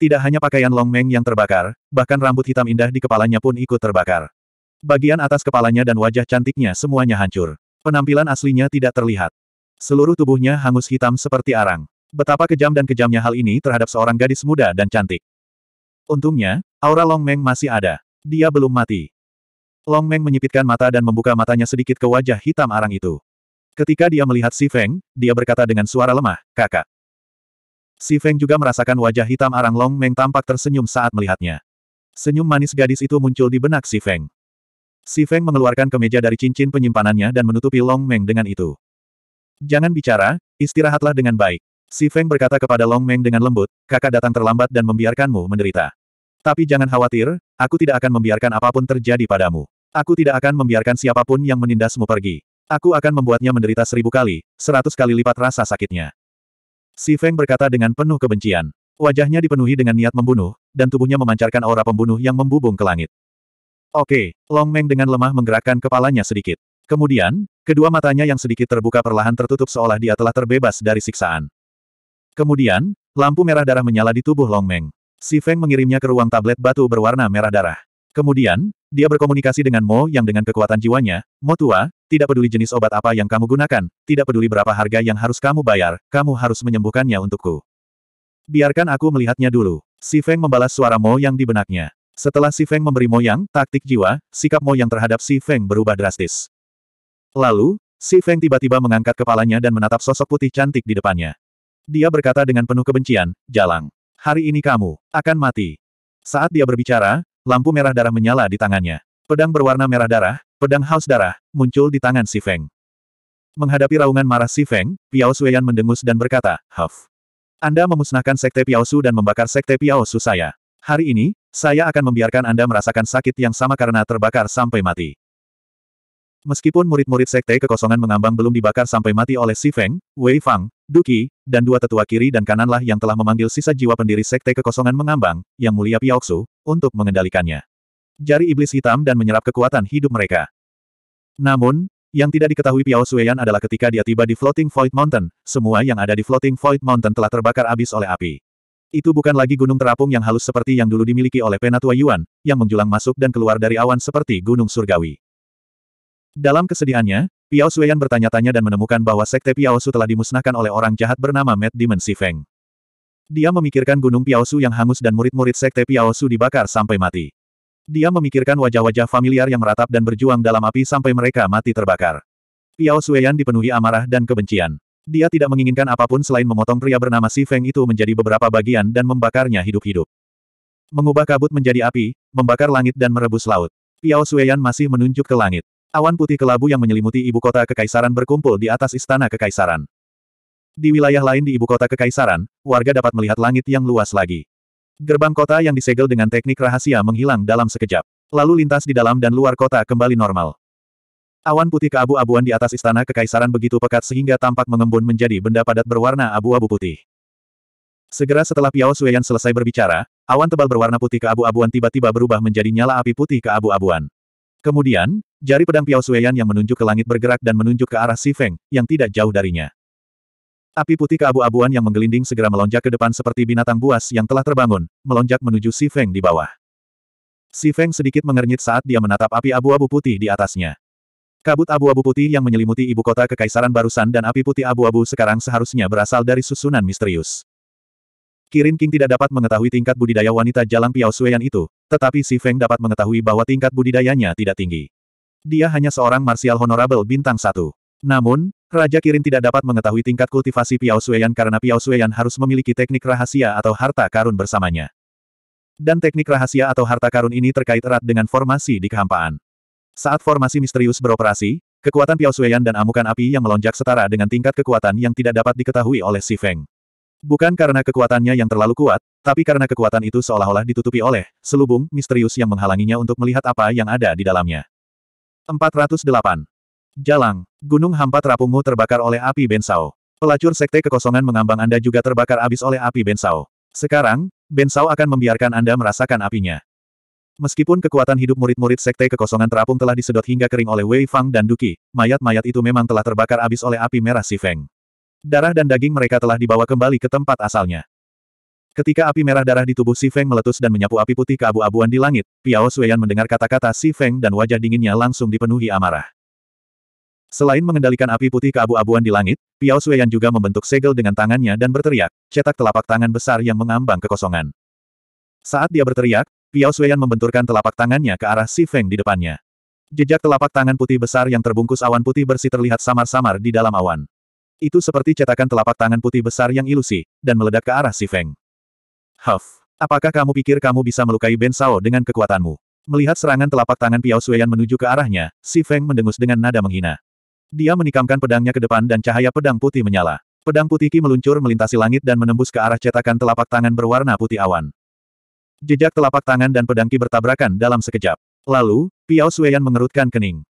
Tidak hanya pakaian Long Meng yang terbakar, bahkan rambut hitam indah di kepalanya pun ikut terbakar. Bagian atas kepalanya dan wajah cantiknya semuanya hancur. Penampilan aslinya tidak terlihat. Seluruh tubuhnya hangus hitam seperti arang. Betapa kejam dan kejamnya hal ini terhadap seorang gadis muda dan cantik. Untungnya, aura Long Meng masih ada. Dia belum mati. Long Meng menyipitkan mata dan membuka matanya sedikit ke wajah hitam arang itu. Ketika dia melihat Si Feng, dia berkata dengan suara lemah, kakak. Si Feng juga merasakan wajah hitam arang Long Meng tampak tersenyum saat melihatnya. Senyum manis gadis itu muncul di benak Si Feng. Si Feng mengeluarkan kemeja dari cincin penyimpanannya dan menutupi Long Meng dengan itu. Jangan bicara, istirahatlah dengan baik. Si Feng berkata kepada Long Meng dengan lembut, kakak datang terlambat dan membiarkanmu menderita. Tapi jangan khawatir, aku tidak akan membiarkan apapun terjadi padamu. Aku tidak akan membiarkan siapapun yang menindasmu pergi. Aku akan membuatnya menderita seribu kali, seratus kali lipat rasa sakitnya. Si Feng berkata dengan penuh kebencian. Wajahnya dipenuhi dengan niat membunuh, dan tubuhnya memancarkan aura pembunuh yang membubung ke langit. Oke, Long Meng dengan lemah menggerakkan kepalanya sedikit. Kemudian, kedua matanya yang sedikit terbuka perlahan tertutup seolah dia telah terbebas dari siksaan. Kemudian, lampu merah darah menyala di tubuh Long Meng. Si Feng mengirimnya ke ruang tablet batu berwarna merah darah. Kemudian, dia berkomunikasi dengan Mo yang dengan kekuatan jiwanya, Mo tua, tidak peduli jenis obat apa yang kamu gunakan, tidak peduli berapa harga yang harus kamu bayar, kamu harus menyembuhkannya untukku. Biarkan aku melihatnya dulu. Si Feng membalas suara Mo yang di benaknya. Setelah Si Feng memberi Moyang taktik jiwa, sikap Moyang terhadap Si Feng berubah drastis. Lalu, Si Feng tiba-tiba mengangkat kepalanya dan menatap sosok putih cantik di depannya. Dia berkata dengan penuh kebencian, Jalang, hari ini kamu akan mati. Saat dia berbicara, lampu merah darah menyala di tangannya. Pedang berwarna merah darah, pedang haus darah, muncul di tangan Si Feng. Menghadapi raungan marah Si Feng, Piao Suyan mendengus dan berkata, Huff. Anda memusnahkan Sekte Piao Su dan membakar Sekte Piao Su saya. Hari ini, saya akan membiarkan Anda merasakan sakit yang sama karena terbakar sampai mati. Meskipun murid-murid sekte kekosongan mengambang belum dibakar sampai mati oleh Si Feng, Wei Fang, Duki, dan dua tetua kiri dan kananlah yang telah memanggil sisa jiwa pendiri sekte kekosongan mengambang, yang mulia Piaoksu, untuk mengendalikannya. Jari iblis hitam dan menyerap kekuatan hidup mereka. Namun, yang tidak diketahui Piao Suyan adalah ketika dia tiba di Floating Void Mountain, semua yang ada di Floating Void Mountain telah terbakar habis oleh api. Itu bukan lagi gunung terapung yang halus seperti yang dulu dimiliki oleh Penatua Yuan, yang menjulang masuk dan keluar dari awan seperti gunung surgawi. Dalam kesedihannya, Piao Suyan bertanya-tanya dan menemukan bahwa sekte Piao Su telah dimusnahkan oleh orang jahat bernama Mad Demon Sifeng. Dia memikirkan gunung Piao Su yang hangus dan murid-murid sekte Piao Su dibakar sampai mati. Dia memikirkan wajah-wajah familiar yang meratap dan berjuang dalam api sampai mereka mati terbakar. Piao Suyan dipenuhi amarah dan kebencian. Dia tidak menginginkan apapun selain memotong pria bernama Si Feng itu menjadi beberapa bagian dan membakarnya hidup-hidup. Mengubah kabut menjadi api, membakar langit dan merebus laut. Piao Suyan masih menunjuk ke langit. Awan putih kelabu yang menyelimuti ibu kota kekaisaran berkumpul di atas istana kekaisaran. Di wilayah lain di ibu kota kekaisaran, warga dapat melihat langit yang luas lagi. Gerbang kota yang disegel dengan teknik rahasia menghilang dalam sekejap. Lalu lintas di dalam dan luar kota kembali normal. Awan putih keabu-abuan di atas istana kekaisaran begitu pekat sehingga tampak mengembun menjadi benda padat berwarna abu-abu putih. Segera setelah Piao Suyan selesai berbicara, awan tebal berwarna putih keabu-abuan tiba-tiba berubah menjadi nyala api putih keabu-abuan. Kemudian, jari pedang Piao Suyan yang menunjuk ke langit bergerak dan menunjuk ke arah Si Feng, yang tidak jauh darinya. Api putih keabu-abuan yang menggelinding segera melonjak ke depan seperti binatang buas yang telah terbangun, melonjak menuju Si Feng di bawah. Si Feng sedikit mengernyit saat dia menatap api abu-abu putih di atasnya. Kabut abu-abu putih yang menyelimuti ibu kota kekaisaran barusan dan api putih abu-abu sekarang seharusnya berasal dari susunan misterius. Kirin King tidak dapat mengetahui tingkat budidaya wanita jalang Piao Suiyan itu, tetapi Si Feng dapat mengetahui bahwa tingkat budidayanya tidak tinggi. Dia hanya seorang marsial honorable bintang satu. Namun, Raja Kirin tidak dapat mengetahui tingkat kultivasi Piao Suiyan karena Piao Suiyan harus memiliki teknik rahasia atau harta karun bersamanya. Dan teknik rahasia atau harta karun ini terkait erat dengan formasi di kehampaan. Saat formasi misterius beroperasi, kekuatan Piao Suyan dan amukan api yang melonjak setara dengan tingkat kekuatan yang tidak dapat diketahui oleh Si Feng. Bukan karena kekuatannya yang terlalu kuat, tapi karena kekuatan itu seolah-olah ditutupi oleh selubung misterius yang menghalanginya untuk melihat apa yang ada di dalamnya. 408. Jalang, gunung hampa terapungmu terbakar oleh api Bensao. Pelacur sekte kekosongan mengambang Anda juga terbakar abis oleh api Bensao. Sekarang, Bensao akan membiarkan Anda merasakan apinya. Meskipun kekuatan hidup murid-murid sekte kekosongan terapung telah disedot hingga kering oleh Wei Fang dan Duki, mayat-mayat itu memang telah terbakar abis oleh api merah si Feng. Darah dan daging mereka telah dibawa kembali ke tempat asalnya. Ketika api merah darah di tubuh si Feng meletus dan menyapu api putih ke abu abuan di langit, Piao Suyan mendengar kata-kata si Feng dan wajah dinginnya langsung dipenuhi amarah. Selain mengendalikan api putih ke abu abuan di langit, Piao Suyan juga membentuk segel dengan tangannya dan berteriak, cetak telapak tangan besar yang mengambang kekosongan. Saat dia berteriak, Piao Suiyan membenturkan telapak tangannya ke arah Si Feng di depannya. Jejak telapak tangan putih besar yang terbungkus awan putih bersih terlihat samar-samar di dalam awan. Itu seperti cetakan telapak tangan putih besar yang ilusi, dan meledak ke arah Si Feng. Huff, apakah kamu pikir kamu bisa melukai Ben Sao dengan kekuatanmu? Melihat serangan telapak tangan Piao Suiyan menuju ke arahnya, Si Feng mendengus dengan nada menghina. Dia menikamkan pedangnya ke depan dan cahaya pedang putih menyala. Pedang putih Ki meluncur melintasi langit dan menembus ke arah cetakan telapak tangan berwarna putih awan. Jejak telapak tangan dan pedangki bertabrakan dalam sekejap. Lalu, Piao Suyan mengerutkan kening.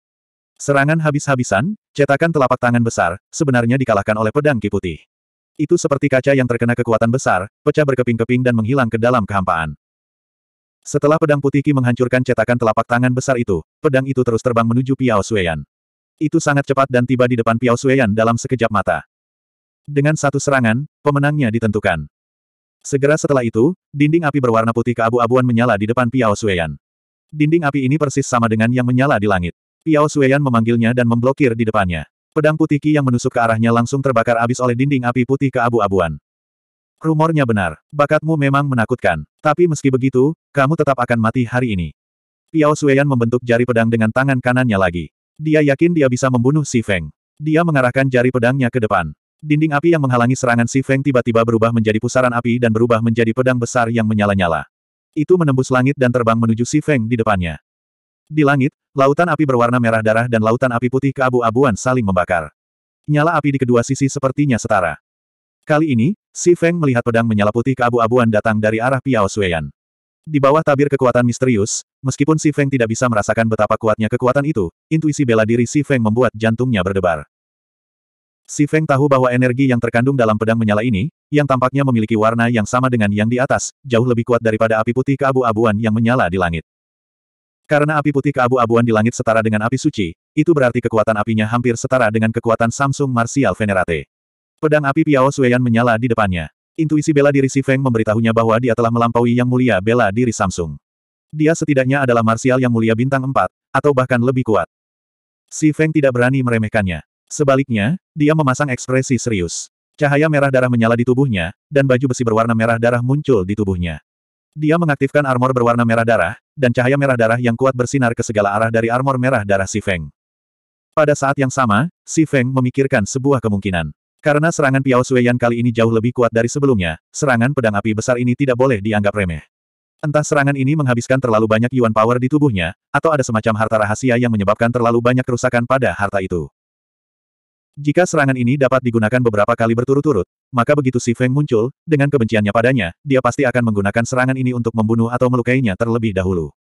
Serangan habis-habisan, cetakan telapak tangan besar, sebenarnya dikalahkan oleh pedang Ki putih. Itu seperti kaca yang terkena kekuatan besar, pecah berkeping-keping dan menghilang ke dalam kehampaan. Setelah pedang putih Ki menghancurkan cetakan telapak tangan besar itu, pedang itu terus terbang menuju Piao Suyan. Itu sangat cepat dan tiba di depan Piao Suyan dalam sekejap mata. Dengan satu serangan, pemenangnya ditentukan. Segera setelah itu, dinding api berwarna putih keabu-abuan menyala di depan Piao Suyan. Dinding api ini persis sama dengan yang menyala di langit. Piao Suyan memanggilnya dan memblokir di depannya. Pedang putih Ki yang menusuk ke arahnya langsung terbakar abis oleh dinding api putih keabu-abuan. Rumornya benar, bakatmu memang menakutkan. Tapi meski begitu, kamu tetap akan mati hari ini. Piao Suyan membentuk jari pedang dengan tangan kanannya lagi. Dia yakin dia bisa membunuh Si Feng. Dia mengarahkan jari pedangnya ke depan. Dinding api yang menghalangi serangan Si Feng tiba-tiba berubah menjadi pusaran api dan berubah menjadi pedang besar yang menyala-nyala. Itu menembus langit dan terbang menuju Si Feng di depannya. Di langit, lautan api berwarna merah darah dan lautan api putih keabu-abuan saling membakar. Nyala api di kedua sisi sepertinya setara. Kali ini, Si Feng melihat pedang menyala putih keabu-abuan datang dari arah Piao Suyan. Di bawah tabir kekuatan misterius, meskipun Si Feng tidak bisa merasakan betapa kuatnya kekuatan itu, intuisi bela diri Si Feng membuat jantungnya berdebar. Si Feng tahu bahwa energi yang terkandung dalam pedang menyala ini, yang tampaknya memiliki warna yang sama dengan yang di atas, jauh lebih kuat daripada api putih keabu-abuan yang menyala di langit. Karena api putih keabu-abuan di langit setara dengan api suci, itu berarti kekuatan apinya hampir setara dengan kekuatan Samsung Martial Venerate. Pedang api Piao Sueyan menyala di depannya. Intuisi bela diri Si Feng memberitahunya bahwa dia telah melampaui yang mulia bela diri Samsung. Dia setidaknya adalah Martial yang mulia bintang 4, atau bahkan lebih kuat. Si Feng tidak berani meremehkannya. Sebaliknya, dia memasang ekspresi serius. Cahaya merah darah menyala di tubuhnya, dan baju besi berwarna merah darah muncul di tubuhnya. Dia mengaktifkan armor berwarna merah darah, dan cahaya merah darah yang kuat bersinar ke segala arah dari armor merah darah Si Feng. Pada saat yang sama, Si Feng memikirkan sebuah kemungkinan. Karena serangan Piao Suiyan kali ini jauh lebih kuat dari sebelumnya, serangan pedang api besar ini tidak boleh dianggap remeh. Entah serangan ini menghabiskan terlalu banyak yuan power di tubuhnya, atau ada semacam harta rahasia yang menyebabkan terlalu banyak kerusakan pada harta itu. Jika serangan ini dapat digunakan beberapa kali berturut-turut, maka begitu Si Feng muncul, dengan kebenciannya padanya, dia pasti akan menggunakan serangan ini untuk membunuh atau melukainya terlebih dahulu.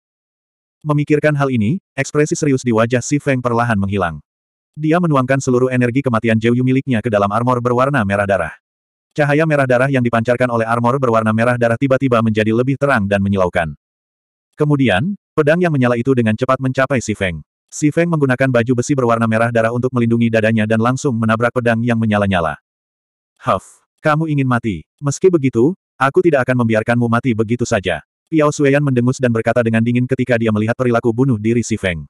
Memikirkan hal ini, ekspresi serius di wajah Si Feng perlahan menghilang. Dia menuangkan seluruh energi kematian Jiu Yu miliknya ke dalam armor berwarna merah darah. Cahaya merah darah yang dipancarkan oleh armor berwarna merah darah tiba-tiba menjadi lebih terang dan menyilaukan. Kemudian, pedang yang menyala itu dengan cepat mencapai Si Feng. Si Feng menggunakan baju besi berwarna merah darah untuk melindungi dadanya dan langsung menabrak pedang yang menyala-nyala. Huff, kamu ingin mati. Meski begitu, aku tidak akan membiarkanmu mati begitu saja. Piao Suyan mendengus dan berkata dengan dingin ketika dia melihat perilaku bunuh diri si Feng.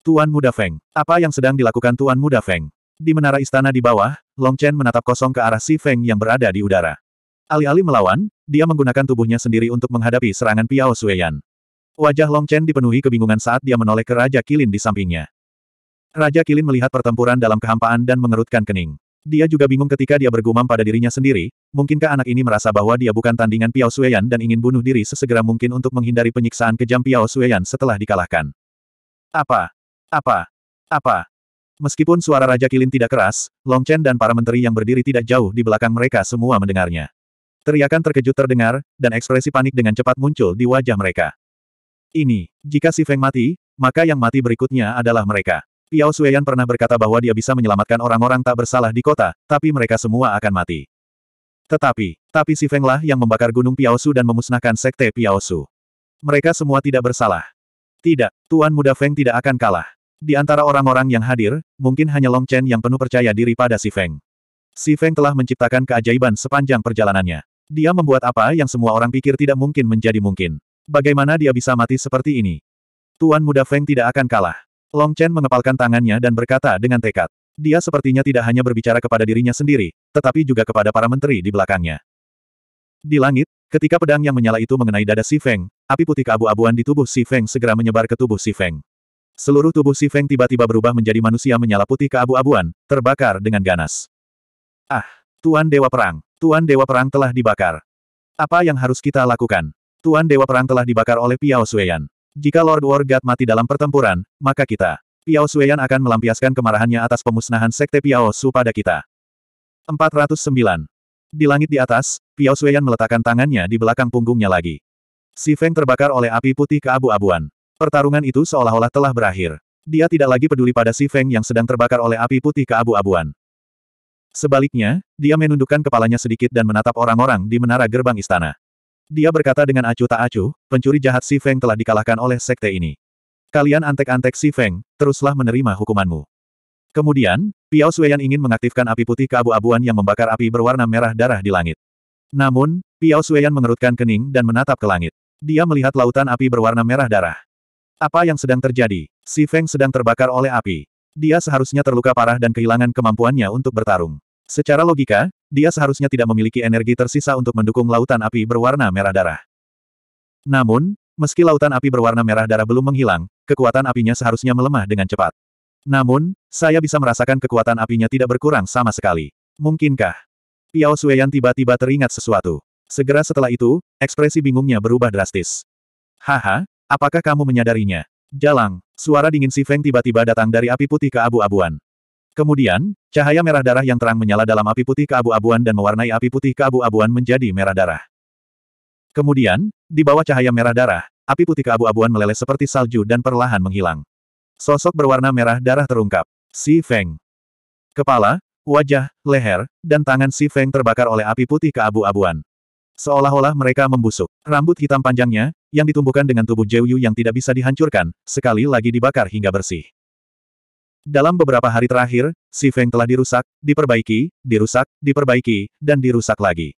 Tuan Muda Feng, apa yang sedang dilakukan Tuan Muda Feng? Di menara istana di bawah, Long Chen menatap kosong ke arah si Feng yang berada di udara. Alih-alih melawan, dia menggunakan tubuhnya sendiri untuk menghadapi serangan Piao Suyan. Wajah Long Chen dipenuhi kebingungan saat dia menoleh ke Raja Kilin di sampingnya. Raja Kilin melihat pertempuran dalam kehampaan dan mengerutkan kening. Dia juga bingung ketika dia bergumam pada dirinya sendiri, mungkinkah anak ini merasa bahwa dia bukan tandingan Piao Suyan dan ingin bunuh diri sesegera mungkin untuk menghindari penyiksaan kejam Piao Suyan setelah dikalahkan. Apa? Apa? Apa? Meskipun suara Raja Kilin tidak keras, Long Chen dan para menteri yang berdiri tidak jauh di belakang mereka semua mendengarnya. Teriakan terkejut terdengar, dan ekspresi panik dengan cepat muncul di wajah mereka. Ini, jika si Feng mati, maka yang mati berikutnya adalah mereka. Piao Suyan pernah berkata bahwa dia bisa menyelamatkan orang-orang tak bersalah di kota, tapi mereka semua akan mati. Tetapi, tapi si Feng lah yang membakar gunung Piao Su dan memusnahkan sekte Piao Su. Mereka semua tidak bersalah. Tidak, Tuan Muda Feng tidak akan kalah. Di antara orang-orang yang hadir, mungkin hanya Long Chen yang penuh percaya diri pada si Feng. Si Feng telah menciptakan keajaiban sepanjang perjalanannya. Dia membuat apa yang semua orang pikir tidak mungkin menjadi mungkin. Bagaimana dia bisa mati seperti ini? Tuan muda Feng tidak akan kalah. Long Chen mengepalkan tangannya dan berkata dengan tekad. Dia sepertinya tidak hanya berbicara kepada dirinya sendiri, tetapi juga kepada para menteri di belakangnya. Di langit, ketika pedang yang menyala itu mengenai dada Si Feng, api putih keabu-abuan di tubuh Si Feng segera menyebar ke tubuh Si Feng. Seluruh tubuh Si Feng tiba-tiba berubah menjadi manusia menyala putih keabu-abuan, terbakar dengan ganas. Ah, Tuan Dewa Perang, Tuan Dewa Perang telah dibakar. Apa yang harus kita lakukan? Tuan Dewa Perang telah dibakar oleh Piao Suyan. Jika Lord War Wargat mati dalam pertempuran, maka kita, Piao Suyan akan melampiaskan kemarahannya atas pemusnahan Sekte Piao Su pada kita. 409. Di langit di atas, Piao Suyan meletakkan tangannya di belakang punggungnya lagi. Si Feng terbakar oleh api putih ke abu abuan Pertarungan itu seolah-olah telah berakhir. Dia tidak lagi peduli pada Si Feng yang sedang terbakar oleh api putih ke abu abuan Sebaliknya, dia menundukkan kepalanya sedikit dan menatap orang-orang di menara gerbang istana. Dia berkata dengan acuh tak acuh, pencuri jahat Si Feng telah dikalahkan oleh sekte ini. Kalian antek-antek Si Feng, teruslah menerima hukumanmu. Kemudian, Piao Suyan ingin mengaktifkan api putih keabu-abuan yang membakar api berwarna merah darah di langit. Namun, Piao Suyan mengerutkan kening dan menatap ke langit. Dia melihat lautan api berwarna merah darah. Apa yang sedang terjadi? Si Feng sedang terbakar oleh api. Dia seharusnya terluka parah dan kehilangan kemampuannya untuk bertarung. Secara logika, dia seharusnya tidak memiliki energi tersisa untuk mendukung lautan api berwarna merah darah. Namun, meski lautan api berwarna merah darah belum menghilang, kekuatan apinya seharusnya melemah dengan cepat. Namun, saya bisa merasakan kekuatan apinya tidak berkurang sama sekali. Mungkinkah? Piao Suyan tiba-tiba teringat sesuatu. Segera setelah itu, ekspresi bingungnya berubah drastis. Haha, apakah kamu menyadarinya? Jalang, suara dingin si Feng tiba-tiba datang dari api putih ke abu-abuan. Kemudian, cahaya merah darah yang terang menyala dalam api putih keabu-abuan dan mewarnai api putih keabu-abuan menjadi merah darah. Kemudian, di bawah cahaya merah darah, api putih keabu-abuan meleleh seperti salju dan perlahan menghilang. Sosok berwarna merah darah terungkap. Si Feng. Kepala, wajah, leher, dan tangan Si Feng terbakar oleh api putih keabu-abuan. Seolah-olah mereka membusuk. Rambut hitam panjangnya, yang ditumbuhkan dengan tubuh Jeyu yang tidak bisa dihancurkan, sekali lagi dibakar hingga bersih. Dalam beberapa hari terakhir, Si Feng telah dirusak, diperbaiki, dirusak, diperbaiki, dan dirusak lagi.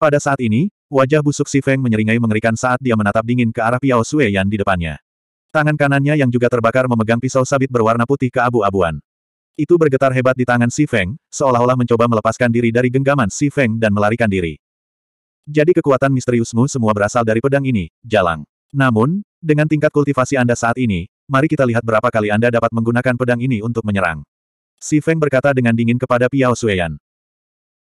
Pada saat ini, wajah busuk Si Feng menyeringai mengerikan saat dia menatap dingin ke arah Piao Sue Yan di depannya. Tangan kanannya yang juga terbakar memegang pisau sabit berwarna putih ke abu abuan Itu bergetar hebat di tangan Si Feng, seolah-olah mencoba melepaskan diri dari genggaman Si Feng dan melarikan diri. Jadi kekuatan misteriusmu semua berasal dari pedang ini, Jalang. Namun, dengan tingkat kultivasi Anda saat ini, mari kita lihat berapa kali Anda dapat menggunakan pedang ini untuk menyerang. Si Feng berkata dengan dingin kepada Piao Sueyan.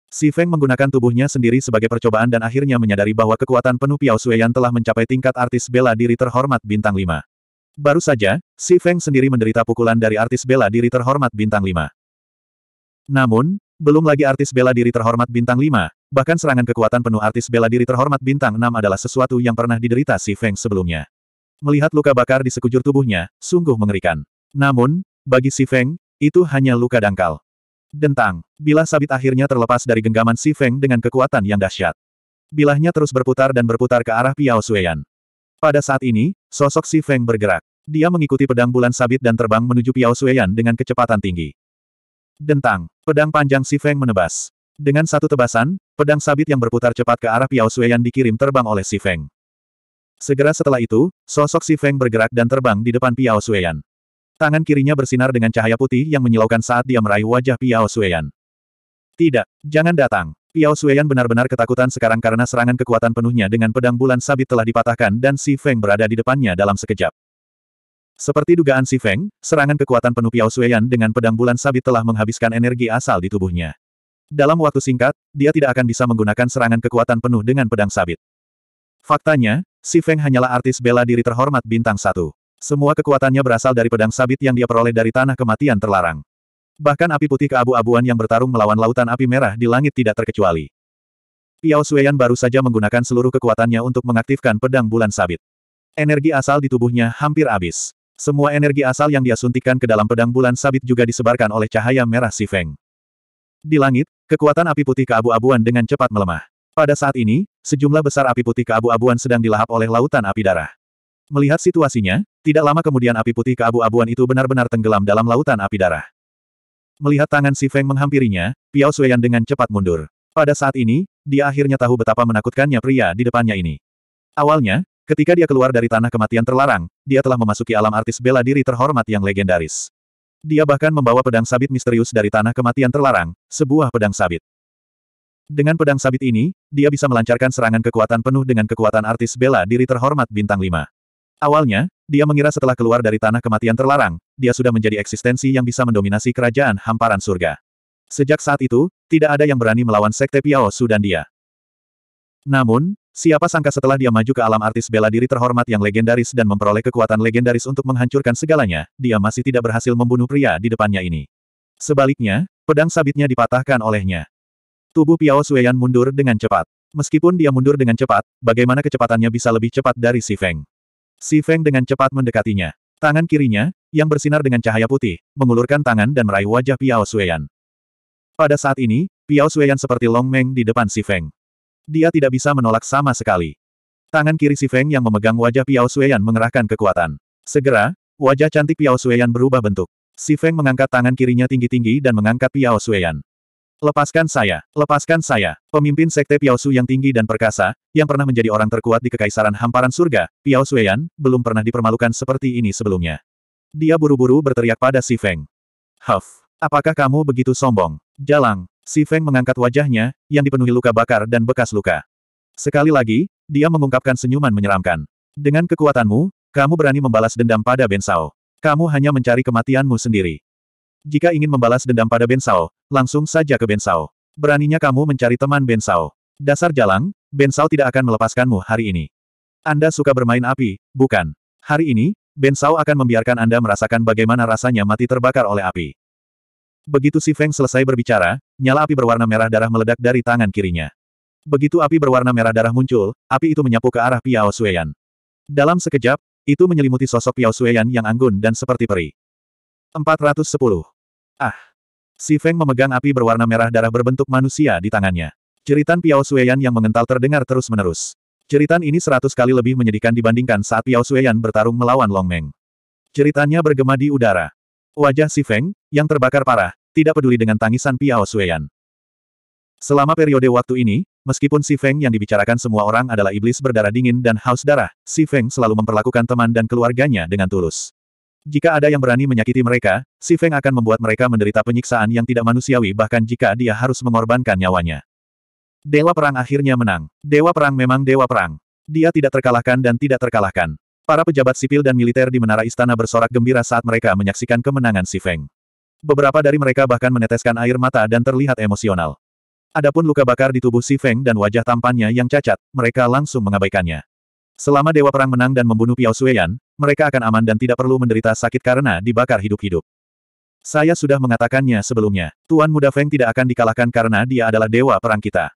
Si Feng menggunakan tubuhnya sendiri sebagai percobaan dan akhirnya menyadari bahwa kekuatan penuh Piao Sueyan telah mencapai tingkat artis bela diri terhormat bintang 5. Baru saja, Si Feng sendiri menderita pukulan dari artis bela diri terhormat bintang 5. Namun, belum lagi artis bela diri terhormat bintang 5, bahkan serangan kekuatan penuh artis bela diri terhormat bintang 6 adalah sesuatu yang pernah diderita Si Feng sebelumnya. Melihat luka bakar di sekujur tubuhnya, sungguh mengerikan. Namun, bagi Si Feng, itu hanya luka dangkal. Dentang, bilah sabit akhirnya terlepas dari genggaman Si Feng dengan kekuatan yang dahsyat. Bilahnya terus berputar dan berputar ke arah Piao Suyan. Pada saat ini, sosok Si Feng bergerak. Dia mengikuti pedang bulan sabit dan terbang menuju Piao Suyan dengan kecepatan tinggi. Dentang, pedang panjang Si Feng menebas. Dengan satu tebasan, pedang sabit yang berputar cepat ke arah Piao Suyan dikirim terbang oleh Si Feng. Segera setelah itu, sosok si Feng bergerak dan terbang di depan Piao Suyan. Tangan kirinya bersinar dengan cahaya putih yang menyilaukan saat dia meraih wajah Piao Suyan. Tidak, jangan datang. Piao Suyan benar-benar ketakutan sekarang karena serangan kekuatan penuhnya dengan pedang bulan sabit telah dipatahkan dan Si Feng berada di depannya dalam sekejap. Seperti dugaan Si Feng, serangan kekuatan penuh Piao Suyan dengan pedang bulan sabit telah menghabiskan energi asal di tubuhnya. Dalam waktu singkat, dia tidak akan bisa menggunakan serangan kekuatan penuh dengan pedang sabit. Faktanya, Si Feng hanyalah artis bela diri terhormat bintang satu. Semua kekuatannya berasal dari pedang sabit yang dia peroleh dari tanah kematian terlarang. Bahkan api putih keabu-abuan yang bertarung melawan lautan api merah di langit tidak terkecuali. Piao Suyan baru saja menggunakan seluruh kekuatannya untuk mengaktifkan pedang bulan sabit. Energi asal di tubuhnya hampir habis. Semua energi asal yang dia suntikan ke dalam pedang bulan sabit juga disebarkan oleh cahaya merah Si Feng. Di langit, kekuatan api putih keabu-abuan dengan cepat melemah. Pada saat ini, sejumlah besar api putih keabu-abuan sedang dilahap oleh lautan api darah. Melihat situasinya, tidak lama kemudian api putih keabu-abuan itu benar-benar tenggelam dalam lautan api darah. Melihat tangan Si Feng menghampirinya, Piao Suyan dengan cepat mundur. Pada saat ini, dia akhirnya tahu betapa menakutkannya pria di depannya ini. Awalnya, ketika dia keluar dari tanah kematian terlarang, dia telah memasuki alam artis bela diri terhormat yang legendaris. Dia bahkan membawa pedang sabit misterius dari tanah kematian terlarang, sebuah pedang sabit. Dengan pedang sabit ini, dia bisa melancarkan serangan kekuatan penuh dengan kekuatan artis bela diri terhormat bintang 5. Awalnya, dia mengira setelah keluar dari tanah kematian terlarang, dia sudah menjadi eksistensi yang bisa mendominasi kerajaan hamparan surga. Sejak saat itu, tidak ada yang berani melawan Sekte Piao Su dan dia. Namun, siapa sangka setelah dia maju ke alam artis bela diri terhormat yang legendaris dan memperoleh kekuatan legendaris untuk menghancurkan segalanya, dia masih tidak berhasil membunuh pria di depannya ini. Sebaliknya, pedang sabitnya dipatahkan olehnya. Tubuh Piao Sueyan mundur dengan cepat. Meskipun dia mundur dengan cepat, bagaimana kecepatannya bisa lebih cepat dari Si Feng? Si Feng dengan cepat mendekatinya. Tangan kirinya, yang bersinar dengan cahaya putih, mengulurkan tangan dan meraih wajah Piao Sueyan. Pada saat ini, Piao Sueyan seperti Long Meng di depan Si Feng. Dia tidak bisa menolak sama sekali. Tangan kiri Si Feng yang memegang wajah Piao Sueyan mengerahkan kekuatan. Segera, wajah cantik Piao Sueyan berubah bentuk. Si Feng mengangkat tangan kirinya tinggi-tinggi dan mengangkat Piao Sueyan. Lepaskan saya, lepaskan saya. Pemimpin Sekte Piaosu yang tinggi dan perkasa, yang pernah menjadi orang terkuat di Kekaisaran Hamparan Surga, Piao belum pernah dipermalukan seperti ini sebelumnya. Dia buru-buru berteriak pada Si Feng. Huff, apakah kamu begitu sombong? Jalang, Si Feng mengangkat wajahnya, yang dipenuhi luka bakar dan bekas luka. Sekali lagi, dia mengungkapkan senyuman menyeramkan. Dengan kekuatanmu, kamu berani membalas dendam pada Ben Sao. Kamu hanya mencari kematianmu sendiri. Jika ingin membalas dendam pada Ben langsung saja ke Ben Beraninya kamu mencari teman Ben Dasar jalang, Ben tidak akan melepaskanmu hari ini. Anda suka bermain api, bukan? Hari ini, Ben akan membiarkan Anda merasakan bagaimana rasanya mati terbakar oleh api. Begitu Si Feng selesai berbicara, nyala api berwarna merah darah meledak dari tangan kirinya. Begitu api berwarna merah darah muncul, api itu menyapu ke arah Piao Suyan. Dalam sekejap, itu menyelimuti sosok Piao Suyan yang anggun dan seperti peri. 410 Ah! Si Feng memegang api berwarna merah darah berbentuk manusia di tangannya. Ceritan Piao Suyan yang mengental terdengar terus-menerus. Ceritan ini seratus kali lebih menyedihkan dibandingkan saat Piao Suyan bertarung melawan Long Meng. Ceritanya bergema di udara. Wajah Si Feng, yang terbakar parah, tidak peduli dengan tangisan Piao Suyan. Selama periode waktu ini, meskipun Si Feng yang dibicarakan semua orang adalah iblis berdarah dingin dan haus darah, Si Feng selalu memperlakukan teman dan keluarganya dengan tulus. Jika ada yang berani menyakiti mereka, Si Feng akan membuat mereka menderita penyiksaan yang tidak manusiawi bahkan jika dia harus mengorbankan nyawanya. Dewa Perang akhirnya menang. Dewa Perang memang Dewa Perang. Dia tidak terkalahkan dan tidak terkalahkan. Para pejabat sipil dan militer di menara istana bersorak gembira saat mereka menyaksikan kemenangan Si Feng. Beberapa dari mereka bahkan meneteskan air mata dan terlihat emosional. Adapun luka bakar di tubuh Si Feng dan wajah tampannya yang cacat, mereka langsung mengabaikannya. Selama Dewa Perang menang dan membunuh Piao Suyan mereka akan aman dan tidak perlu menderita sakit karena dibakar hidup-hidup. Saya sudah mengatakannya sebelumnya, Tuan Muda Feng tidak akan dikalahkan karena dia adalah dewa perang kita.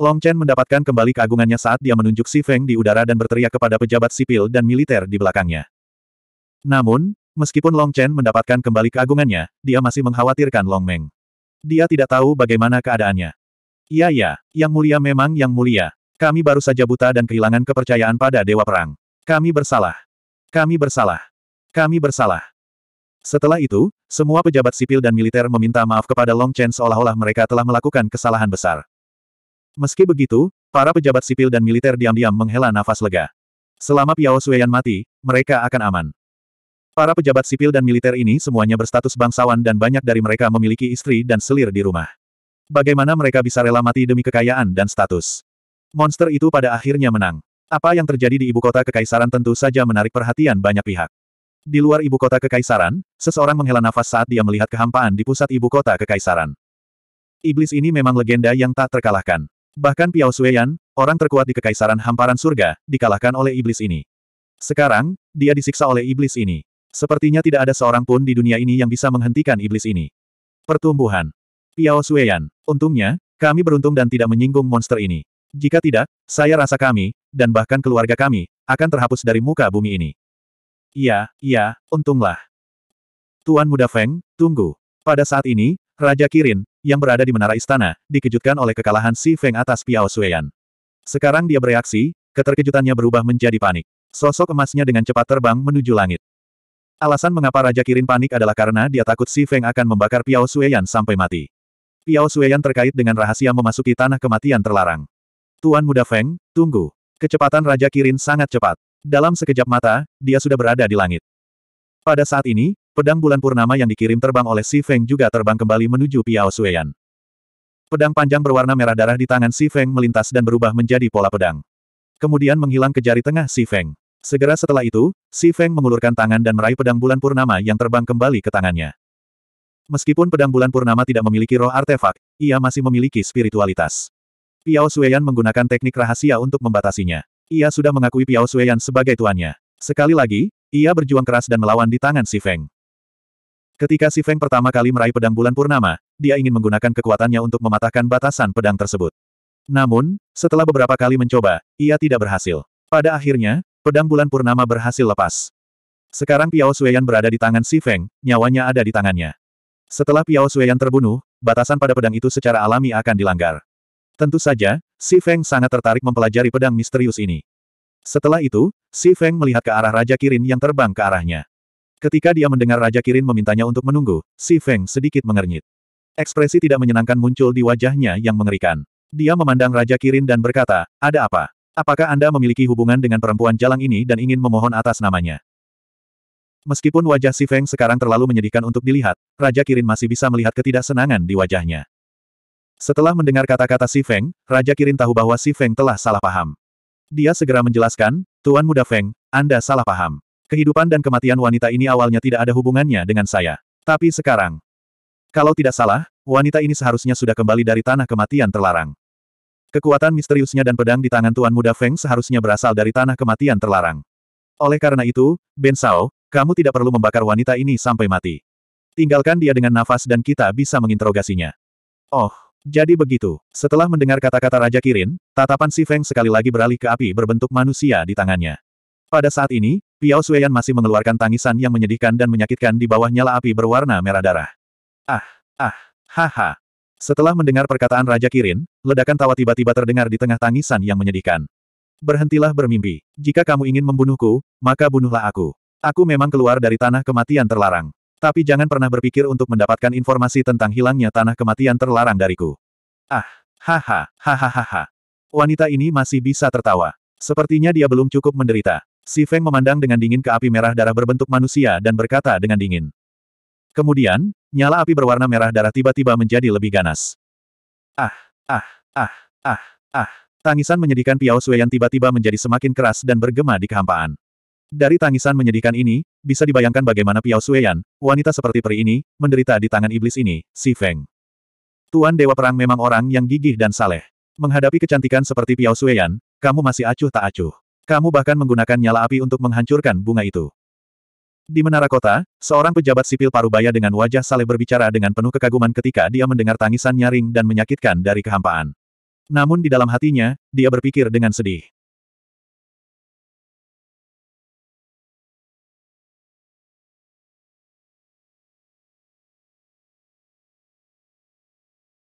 Long Chen mendapatkan kembali keagungannya saat dia menunjuk Si Feng di udara dan berteriak kepada pejabat sipil dan militer di belakangnya. Namun, meskipun Long Chen mendapatkan kembali keagungannya, dia masih mengkhawatirkan Long Meng. Dia tidak tahu bagaimana keadaannya. Iya ya, yang mulia memang yang mulia. Kami baru saja buta dan kehilangan kepercayaan pada Dewa Perang. Kami bersalah. Kami bersalah. Kami bersalah. Setelah itu, semua pejabat sipil dan militer meminta maaf kepada Long Chen seolah-olah mereka telah melakukan kesalahan besar. Meski begitu, para pejabat sipil dan militer diam-diam menghela nafas lega. Selama Piao Suyan mati, mereka akan aman. Para pejabat sipil dan militer ini semuanya berstatus bangsawan dan banyak dari mereka memiliki istri dan selir di rumah. Bagaimana mereka bisa rela mati demi kekayaan dan status? Monster itu pada akhirnya menang. Apa yang terjadi di ibu kota kekaisaran tentu saja menarik perhatian banyak pihak. Di luar ibu kota kekaisaran, seseorang menghela nafas saat dia melihat kehampaan di pusat ibu kota kekaisaran. Iblis ini memang legenda yang tak terkalahkan. Bahkan Piao Sueyan, orang terkuat di kekaisaran hamparan surga, dikalahkan oleh iblis ini. Sekarang, dia disiksa oleh iblis ini. Sepertinya tidak ada seorang pun di dunia ini yang bisa menghentikan iblis ini. Pertumbuhan. Piao Sueyan. Untungnya, kami beruntung dan tidak menyinggung monster ini. Jika tidak, saya rasa kami, dan bahkan keluarga kami, akan terhapus dari muka bumi ini. Iya, iya, untunglah. Tuan Muda Feng, tunggu. Pada saat ini, Raja Kirin, yang berada di menara istana, dikejutkan oleh kekalahan Si Feng atas Piao Suyan. Sekarang dia bereaksi, keterkejutannya berubah menjadi panik. Sosok emasnya dengan cepat terbang menuju langit. Alasan mengapa Raja Kirin panik adalah karena dia takut Si Feng akan membakar Piao Suyan sampai mati. Piao Suyan terkait dengan rahasia memasuki tanah kematian terlarang. Tuan Muda Feng, tunggu. Kecepatan Raja Kirin sangat cepat. Dalam sekejap mata, dia sudah berada di langit. Pada saat ini, pedang bulan purnama yang dikirim terbang oleh Si Feng juga terbang kembali menuju Piao Suyan. Pedang panjang berwarna merah darah di tangan Si Feng melintas dan berubah menjadi pola pedang. Kemudian menghilang ke jari tengah Si Feng. Segera setelah itu, Si Feng mengulurkan tangan dan meraih pedang bulan purnama yang terbang kembali ke tangannya. Meskipun pedang bulan purnama tidak memiliki roh artefak, ia masih memiliki spiritualitas. Piao Suyan menggunakan teknik rahasia untuk membatasinya. Ia sudah mengakui Piao Suyan sebagai tuannya. Sekali lagi, ia berjuang keras dan melawan di tangan Si Feng. Ketika Si Feng pertama kali meraih pedang bulan purnama, dia ingin menggunakan kekuatannya untuk mematahkan batasan pedang tersebut. Namun, setelah beberapa kali mencoba, ia tidak berhasil. Pada akhirnya, pedang bulan purnama berhasil lepas. Sekarang Piao Suyan berada di tangan Si Feng, nyawanya ada di tangannya. Setelah Piao Suyan terbunuh, batasan pada pedang itu secara alami akan dilanggar. Tentu saja, Si Feng sangat tertarik mempelajari pedang misterius ini. Setelah itu, Si Feng melihat ke arah Raja Kirin yang terbang ke arahnya. Ketika dia mendengar Raja Kirin memintanya untuk menunggu, Si Feng sedikit mengernyit. Ekspresi tidak menyenangkan muncul di wajahnya yang mengerikan. Dia memandang Raja Kirin dan berkata, ada apa? Apakah Anda memiliki hubungan dengan perempuan jalang ini dan ingin memohon atas namanya? Meskipun wajah Si Feng sekarang terlalu menyedihkan untuk dilihat, Raja Kirin masih bisa melihat ketidaksenangan di wajahnya. Setelah mendengar kata-kata Si Feng, Raja Kirin tahu bahwa Si Feng telah salah paham. Dia segera menjelaskan, Tuan Muda Feng, Anda salah paham. Kehidupan dan kematian wanita ini awalnya tidak ada hubungannya dengan saya. Tapi sekarang, kalau tidak salah, wanita ini seharusnya sudah kembali dari tanah kematian terlarang. Kekuatan misteriusnya dan pedang di tangan Tuan Muda Feng seharusnya berasal dari tanah kematian terlarang. Oleh karena itu, Ben Sao, kamu tidak perlu membakar wanita ini sampai mati. Tinggalkan dia dengan nafas dan kita bisa menginterogasinya. Oh, jadi begitu, setelah mendengar kata-kata Raja Kirin, tatapan Si Feng sekali lagi beralih ke api berbentuk manusia di tangannya. Pada saat ini, Piao Suyan masih mengeluarkan tangisan yang menyedihkan dan menyakitkan di bawah nyala api berwarna merah darah. Ah, ah, haha. Setelah mendengar perkataan Raja Kirin, ledakan tawa tiba-tiba terdengar di tengah tangisan yang menyedihkan. Berhentilah bermimpi. Jika kamu ingin membunuhku, maka bunuhlah aku. Aku memang keluar dari tanah kematian terlarang. Tapi jangan pernah berpikir untuk mendapatkan informasi tentang hilangnya tanah kematian terlarang dariku. Ah, haha, hahaha. Wanita ini masih bisa tertawa. Sepertinya dia belum cukup menderita. Si Feng memandang dengan dingin ke api merah darah berbentuk manusia dan berkata dengan dingin. Kemudian, nyala api berwarna merah darah tiba-tiba menjadi lebih ganas. Ah, ah, ah, ah, ah. Tangisan menyedihkan Piao Sui yang tiba-tiba menjadi semakin keras dan bergema di kehampaan. Dari tangisan menyedihkan ini, bisa dibayangkan bagaimana Piao Suyan, wanita seperti peri ini, menderita di tangan iblis ini, Si Feng. Tuan Dewa Perang memang orang yang gigih dan saleh. Menghadapi kecantikan seperti Piao Suyan, kamu masih acuh tak acuh. Kamu bahkan menggunakan nyala api untuk menghancurkan bunga itu. Di menara kota, seorang pejabat sipil parubaya dengan wajah saleh berbicara dengan penuh kekaguman ketika dia mendengar tangisan nyaring dan menyakitkan dari kehampaan. Namun di dalam hatinya, dia berpikir dengan sedih.